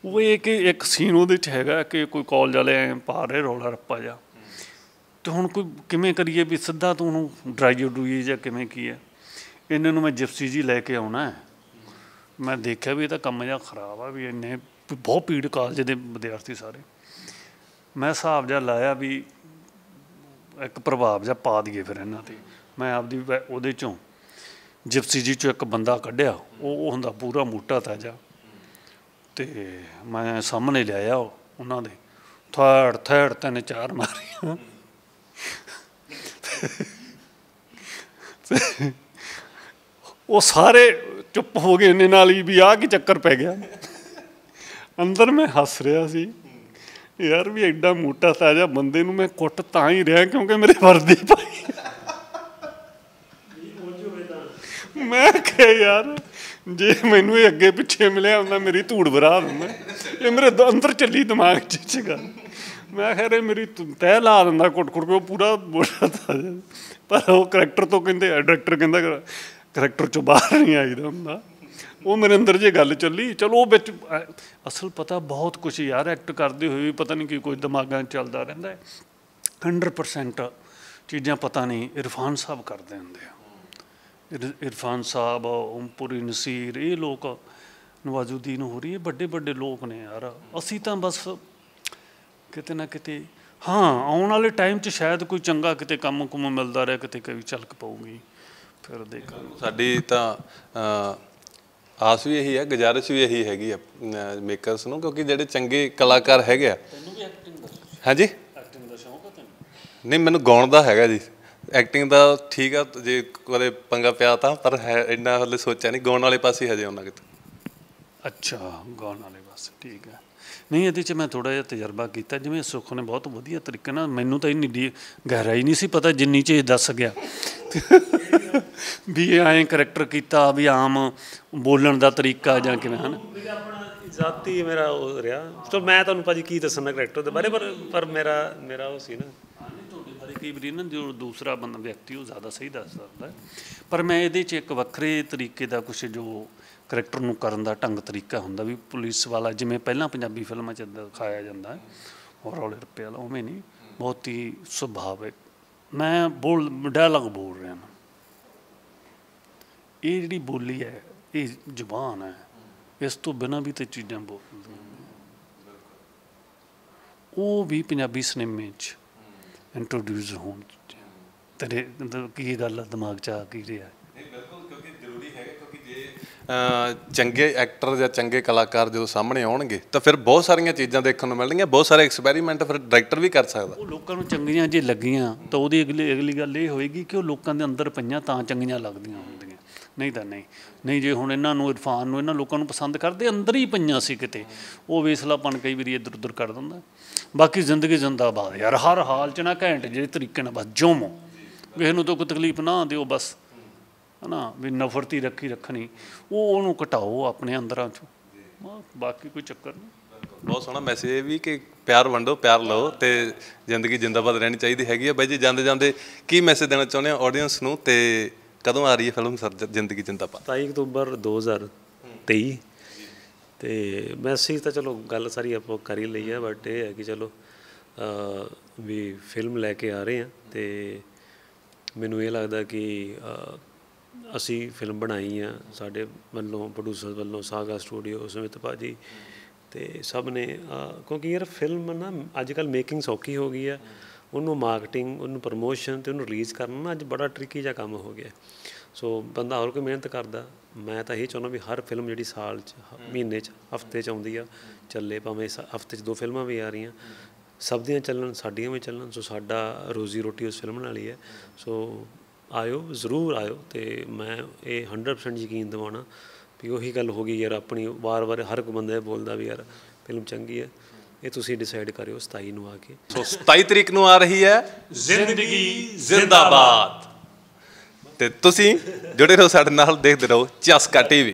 ਉਹ ਇਹ ਕਿ ਇੱਕ ਸੀਨ ਉਹਦੇ ਚ ਹੈਗਾ ਕਿ ਕੋਈ ਕਾਲਜ ਵਾਲੇ ਐ ਪਾ ਰਹੇ ਰੋਲਾ ਰੱਪਾ ਜਾ ਤੇ ਹੁਣ ਕੋਈ ਕਿਵੇਂ ਕਰੀਏ ਵੀ ਸਿੱਧਾ ਤੂੰ ਉਹਨੂੰ ਡਰਾਈਵ ਡੂਈ ਜਾਂ ਕਿਵੇਂ ਕੀ ਹੈ ਇਹਨਾਂ ਨੂੰ ਮੈਂ ਜਿਪਸੀ ਜੀ ਲੈ ਕੇ ਆਉਣਾ ਹੈ ਮੈਂ ਦੇਖਿਆ ਵੀ ਇਹ ਤਾਂ ਕੰਮ ਜਿਹਾ ਖਰਾਬ ਆ ਵੀ ਇੰਨੇ ਬਹੁਤ ਪੀੜ ਕਾਲਜ ਦੇ ਵਿਦਿਆਰਥੀ ਸਾਰੇ ਮੈਂ ਹਿਸਾਬ ਜਿਹਾ ਲਾਇਆ ਵੀ ਇੱਕ ਪ੍ਰਭਾਵ ਜਿਹਾ ਪਾ ਦਈਏ ਫਿਰ ਇਹਨਾਂ ਤੇ ਮੈਂ ਆਪਦੀ ਉਹਦੇ ਚੋਂ ਜਿਪਸੀ ਜੀ ਚੋਂ ਇੱਕ ਬੰਦਾ ਕੱਢਿਆ ਉਹ ਹੁੰਦਾ ਪੂਰਾ ਮੋਟਾ ਤਾਜਾ ਤੇ ਮੈਂ ਸਾਹਮਣੇ ਲਿਆਇਆ ਉਹਨਾਂ ਦੇ ਥਰਡ ਥਰਡ ਤਿੰਨ ਚਾਰ ਮਾਰੀਆਂ ਉਹ ਸਾਰੇ ਚੁੱਪ ਹੋ ਗਏ ਇੰਨੇ ਨਾਲ ਹੀ ਵੀ ਆ ਕੀ ਚੱਕਰ ਪੈ ਗਿਆ ਅੰਦਰ ਮੈਂ ਹੱਸ ਰਿਹਾ ਸੀ ਯਾਰ ਵੀ ਐਡਾ ਮੋਟਾ ਤਾਜਾ ਬੰਦੇ ਨੂੰ ਮੈਂ ਕੁੱਟ ਤਾਂ ਹੀ ਰਿਹਾ ਕਿਉਂਕਿ ਮੇਰੇ ਵਰਦੀ ਪਾਈ ਮੈਂ ਕਿਹਾ ਯਾਰ ਜੇ ਮੈਨੂੰ ਇਹ ਅੱਗੇ ਪਿੱਛੇ ਮਿਲਿਆ ਹੁੰਦਾ ਮੇਰੀ ਧੂੜ ਬਰਾ ਦਿੰਦਾ ਇਹ ਮੇਰੇ ਅੰਦਰ ਚੱਲੀ ਦਿਮਾਗ 'ਚ ਚਗਾ ਮੈਂ ਖੈਰ ਇਹ ਮੇਰੀ ਤਹਿ ਲਾ ਦਿੰਦਾ ਕੁੱਟ ਕੁੱਟ ਕੇ ਪੂਰਾ ਪੂਰਾ ਬੋਲਦਾ ਪਰ ਉਹ ਕਰੈਕਟਰ ਤੋਂ ਕਹਿੰਦੇ ਡਾਇਰੈਕਟਰ ਕਹਿੰਦਾ ਕੈਰੈਕਟਰ ਚੋਂ ਬਾਹਰ ਨਹੀਂ ਆਈਦਾ ਹੁੰਦਾ ਉਹ ਮੇਰੇ ਅੰਦਰ ਜੇ ਗੱਲ ਚੱਲੀ ਚਲੋ ਉਹ ਵਿੱਚ ਅਸਲ ਪਤਾ ਬਹੁਤ ਕੁਝ ਯਾਰ ਐਕਟ ਕਰਦੇ ਹੋਏ ਵੀ ਪਤਾ ਨਹੀਂ ਕੀ ਕੁਝ ਦਿਮਾਗਾਂ 'ਚ ਚੱਲਦਾ ਰਹਿੰਦਾ ਹੈ 100% ਚੀਜ਼ਾਂ ਪਤਾ ਨਹੀਂ ਇਰਫਾਨ ਸਾਹਿਬ ਕਰਦੇ ਹੁੰਦੇ ਆ ਇਰਫਾਨ ਸਾਹਿਬ ਉਮਪੁਰੀ ਨਸੀਰ ਇਹ ਲੋਕ ਨਵਾਜ਼ੁਦੀਨ ਹੋ ਰਹੀ ਹੈ ਵੱਡੇ ਵੱਡੇ ਲੋਕ ਨੇ ਯਾਰ ਅਸੀਂ ਤਾਂ ਬਸ ਕਿਤੇ ਨਾ ਕਿਤੇ ਹਾਂ ਆਉਣ ਵਾਲੇ ਟਾਈਮ 'ਚ ਸ਼ਾਇਦ ਕੋਈ ਚੰਗਾ ਕਿਤੇ ਕੰਮ ਕੁਮ ਮਿਲਦਾ ਰਿਹਾ ਕਿਤੇ ਕਈ ਚਲਕ ਪਾਉਂਗੀ ਫਿਰ ਦੇਖੋ ਸਾਡੀ ਤਾਂ ਆਸ ਵੀ ਇਹੀ ਹੈ ਗੁਜ਼ਾਰਿਸ਼ ਵੀ ਇਹੀ ਹੈਗੀ ਆ ਮੇਕਰਸ ਨੂੰ ਕਿਉਂਕਿ ਜਿਹੜੇ ਚੰਗੇ ਕਲਾਕਾਰ ਹੈਗੇ ਆ ਤੈਨੂੰ ਵੀ ਐਕਟਿੰਗ ਦਾ ਹਾਂਜੀ ਐਕਟਿੰਗ ਦਾ ਸ਼ੌਂਕ ਹੈ ਤੈਨੂੰ ਨਹੀਂ ਮੈਨੂੰ ਗਾਉਣ ਦਾ ਹੈਗਾ ਜੀ ਐਕਟਿੰਗ ਦਾ ਠੀਕ ਆ ਜੇ ਕਦੇ ਪੰਗਾ ਪਿਆ ਤਾਂ ਪਰ ਇੰਨਾ ਹਲੇ ਸੋਚਿਆ ਨਹੀਂ ਗਾਉਣ ਵਾਲੇ ਪਾਸੇ ਹਜੇ ਉਹਨਾਂ ਕਿਤੇ ਅੱਛਾ ਗਾਉਣ ਵਾਲੇ ਪਾਸੇ ਠੀਕ ਹੈ ਨਹੀਂ ਇਹਦੇ 'ਚ ਮੈਂ ਥੋੜਾ ਜਿਹਾ ਤਜਰਬਾ ਕੀਤਾ ਜਿਵੇਂ ਸੁਖ ਨੇ ਬਹੁਤ ਵਧੀਆ ਤਰੀਕੇ ਨਾਲ ਮੈਨੂੰ ਤਾਂ ਇੰਨੀ ਡੀ ਗਹਿਰਾਈ ਨਹੀਂ ਸੀ ਪਤਾ ਜਿੰਨੀ 'ਚ ਇਹ ਦੱਸ ਗਿਆ ਵੀ ਐਂ ਕਰੈਕਟਰ ਕੀਤਾ ਵੀ ਆਮ ਬੋਲਣ ਦਾ ਤਰੀਕਾ ਜਾਂ ਕਿਵੇਂ ਹਨ ਜ਼ਾਤੀ ਮੇਰਾ ਉਹ ਰਿਹਾ ਸੋ ਮੈਂ ਤੁਹਾਨੂੰ ਭਾਜੀ ਕੀ ਦੱਸਣਾ ਕਰੈਕਟਰ ਦੇ ਬਾਰੇ ਪਰ ਪਰ ਮੇਰਾ ਮੇਰਾ ਉਹ ਸੀ ਨਾ ਕੀ ਬਰੀ ਨਾ ਜੋ ਦੂਸਰਾ ਬੰਦਾ ਵਿਅਕਤੀ ਉਹ ਜ਼ਿਆਦਾ ਸਹੀ ਦੱਸ ਸਕਦਾ ਪਰ ਮੈਂ ਇਹਦੇ 'ਚ ਇੱਕ ਵੱਖਰੇ ਤਰੀਕੇ ਦਾ ਕੁਝ ਜੋ ਕਰੈਕਟਰ ਨੂੰ ਕਰਨ ਦਾ ਢੰਗ ਤਰੀਕਾ ਹੁੰਦਾ ਵੀ ਪੁਲਿਸ ਵਾਲਾ ਜਿਵੇਂ ਪਹਿਲਾਂ ਪੰਜਾਬੀ ਫਿਲਮਾਂ 'ਚ ਦਿਖਾਇਆ ਜਾਂਦਾ ਹੈ ਔਰਲ ਰੁਪਏ ਵਾਲਾ ਉਹਵੇਂ ਨਹੀਂ ਬਹੁਤ ਹੀ ਸੁਭਾਵਿਕ ਮੈਂ ਬੋਲ ਡਾਇਲੌਗ ਬੋਲ ਰਿਹਾ ਹਾਂ ਇਹ ਜਿਹੜੀ ਬੋਲੀ ਹੈ ਇਹ ਜ਼ੁਬਾਨ ਹੈ ਇਸ ਤੋਂ ਬਿਨਾਂ ਵੀ ਤੇ ਚੀਜ਼ਾਂ ਬੋਲ ਉਹ ਵੀ ਪੰਜਾਬੀ ਸਿਨੇਮੇ 'ਚ ਇੰਟਰੋਡਿਊਸ ਹੋਣ ਤੇ ਕੀ ਗੱਲ ਦਿਮਾਗ 'ਚ ਆ ਕੀ ਰਿਹਾ ਚੰਗੇ ਐਕਟਰ ਜਾਂ ਚੰਗੇ ਕਲਾਕਾਰ ਜਦੋਂ ਸਾਹਮਣੇ ਆਉਣਗੇ ਤਾਂ ਫਿਰ ਬਹੁਤ ਸਾਰੀਆਂ ਚੀਜ਼ਾਂ ਦੇਖਣ ਨੂੰ ਮਿਲਣਗੀਆਂ ਬਹੁਤ ਸਾਰੇ ਐਕਸਪੈਰੀਮੈਂਟ ਫਿਰ ਡਾਇਰੈਕਟਰ ਵੀ ਕਰ ਸਕਦਾ ਉਹ ਲੋਕਾਂ ਨੂੰ ਚੰਗੀਆਂ ਜੇ ਲੱਗੀਆਂ ਤਾਂ ਉਹਦੀ ਅਗਲੀ ਅਗਲੀ ਗੱਲ ਇਹ ਹੋਏਗੀ ਕਿ ਉਹ ਲੋਕਾਂ ਦੇ ਅੰਦਰ ਪਈਆਂ ਤਾਂ ਚੰਗੀਆਂ ਲੱਗਦੀਆਂ ਹੁੰਦੀਆਂ ਨਹੀਂ ਤਾਂ ਨਹੀਂ ਨਹੀਂ ਜੇ ਹੁਣ ਇਹਨਾਂ ਨੂੰ ਇਰਫਾਨ ਨੂੰ ਇਹਨਾਂ ਲੋਕਾਂ ਨੂੰ ਪਸੰਦ ਕਰਦੇ ਅੰਦਰ ਹੀ ਪਈਆਂ ਸੀ ਕਿਤੇ ਉਹ ਵੇਸਲਾਪਨ ਕਈ ਵਾਰੀ ਇਧਰ ਉਧਰ ਕਰ ਦਿੰਦਾ ਬਾਕੀ ਜ਼ਿੰਦਗੀ ਜ਼ਿੰਦਾਬਾਦ ਯਾਰ ਹਰ ਹਾਲ ਚ ਨਾ ਘੈਂਟ ਜਿਹੜੇ ਤਰੀਕੇ ਨਾਲ ਬਸ ਜੋਮੋ ਕਿਸੇ ਨੂੰ ਤਾਂ ਕੋਈ ਤਕਲੀਫ ਨਾ ਦਿਓ ਬਸ ਹਨਾ ਵੀ ਨਫ਼ਰਤੀ ਰੱਖੀ ਰੱਖਣੀ ਉਹ ਉਹਨੂੰ ਘਟਾਓ ਆਪਣੇ ਅੰਦਰਾਂ ਚ ਬਾਕੀ ਕੋਈ ਚੱਕਰ ਨਹੀਂ ਬਹੁਤ ਸੋਹਣਾ ਮੈਸੇਜ ਵੀ ਕਿ ਪਿਆਰ ਵੰਡੋ ਪਿਆਰ ਲਓ ਤੇ ਜ਼ਿੰਦਗੀ ਜਿੰਦਾਬਾਦ ਰਹਿਣੀ ਚਾਹੀਦੀ ਹੈਗੀ ਆ ਬਾਈ ਜੀ ਜਾਂਦੇ ਜਾਂਦੇ ਕੀ ਮੈਸੇਜ ਦੇਣਾ ਚਾਹੁੰਦੇ ਆ ਆਡੀਅנס ਨੂੰ ਤੇ ਕਦੋਂ ਆ ਰਹੀ ਹੈ ਫਿਲਮ ਜ਼ਿੰਦਗੀ ਜਿੰਦਾਬਾਦ 27 ਅਕਤੂਬਰ 2023 ਤੇ ਮੈਸੇਜ ਤਾਂ ਚਲੋ ਗੱਲ ਸਾਰੀ ਆਪਾਂ ਕਰ ਹੀ ਲਈ ਆ ਬਟ ਇਹ ਹੈ ਕਿ ਚਲੋ ਵੀ ਫਿਲਮ ਲੈ ਕੇ ਆ ਰਹੇ ਆ ਤੇ ਮੈਨੂੰ ਇਹ ਲੱਗਦਾ ਕਿ ਅਸੀਂ ਫਿਲਮ ਬਣਾਈ ਆ ਸਾਡੇ ਵੱਲੋਂ ਪ੍ਰੋਡਿਊਸਰ ਵੱਲੋਂ ਸਾਗਾ ਸਟੂਡੀਓ ਸਮਿਤ ਭਾਜੀ ਤੇ ਸਭ ਨੇ ਕਿਉਂਕਿ ਯਾਰ ਫਿਲਮ ਨਾ ਅੱਜ ਕੱਲ ਮੇਕਿੰਗ ਸੌਖੀ ਹੋ ਗਈ ਆ ਉਹਨੂੰ ਮਾਰਕੀਟਿੰਗ ਉਹਨੂੰ ਪ੍ਰੋਮੋਸ਼ਨ ਤੇ ਉਹਨੂੰ ਰਿਲੀਜ਼ ਕਰਨਾ ਅੱਜ ਬੜਾ ਟ੍ਰਿਕੀ ਜਿਹਾ ਕੰਮ ਹੋ ਗਿਆ ਸੋ ਬੰਦਾ ਹੋਰ ਕੋਈ ਮਿਹਨਤ ਕਰਦਾ ਮੈਂ ਤਾਂ ਇਹ ਚਾਹੁੰਦਾ ਵੀ ਹਰ ਫਿਲਮ ਜਿਹੜੀ ਸਾਲ ਚ ਮਹੀਨੇ ਚ ਹਫਤੇ ਚ ਆਉਂਦੀ ਆ ਚੱਲੇ ਭਾਵੇਂ ਹਫਤੇ ਚ ਦੋ ਫਿਲਮਾਂ ਵੀ ਆ ਰਹੀਆਂ ਸਭ ਦੀਆਂ ਚੱਲਣ ਸਾਡੀਆਂ ਵੀ ਚੱਲਣ ਸੋ ਸਾਡਾ ਰੋਜ਼ੀ ਰੋਟੀ ਉਸ ਫਿਲਮ ਨਾਲ ਹੀ ਹੈ ਸੋ ਆਇਓ ਜ਼ਰੂਰ ਆਇਓ ਤੇ ਮੈਂ ਇਹ 100% ਯਕੀਨ ਦਿਵਾਉਣਾ ਵੀ ਉਹੀ ਗੱਲ ਹੋ ਗਈ ਯਾਰ ਆਪਣੀ ਵਾਰ-ਵਾਰ ਹਰ ਕੋ ਬੰਦਾ ਬੋਲਦਾ ਵੀ ਯਾਰ ਫਿਲਮ ਚੰਗੀ ਹੈ ਇਹ ਤੁਸੀਂ ਡਿਸਾਈਡ ਕਰਿਓ 27 ਨੂੰ ਆ ਕੇ ਸੋ 27 ਤਰੀਕ ਨੂੰ ਆ ਰਹੀ ਹੈ ਜ਼ਿੰਦਗੀ ਜ਼ਿੰਦਾਬਾਦ ਤੇ ਤੁਸੀਂ ਜੁੜੇ ਰਹੋ ਸਾਡੇ ਨਾਲ ਦੇਖਦੇ ਰਹੋ ਚਸਕਾ ਟੀਵੀ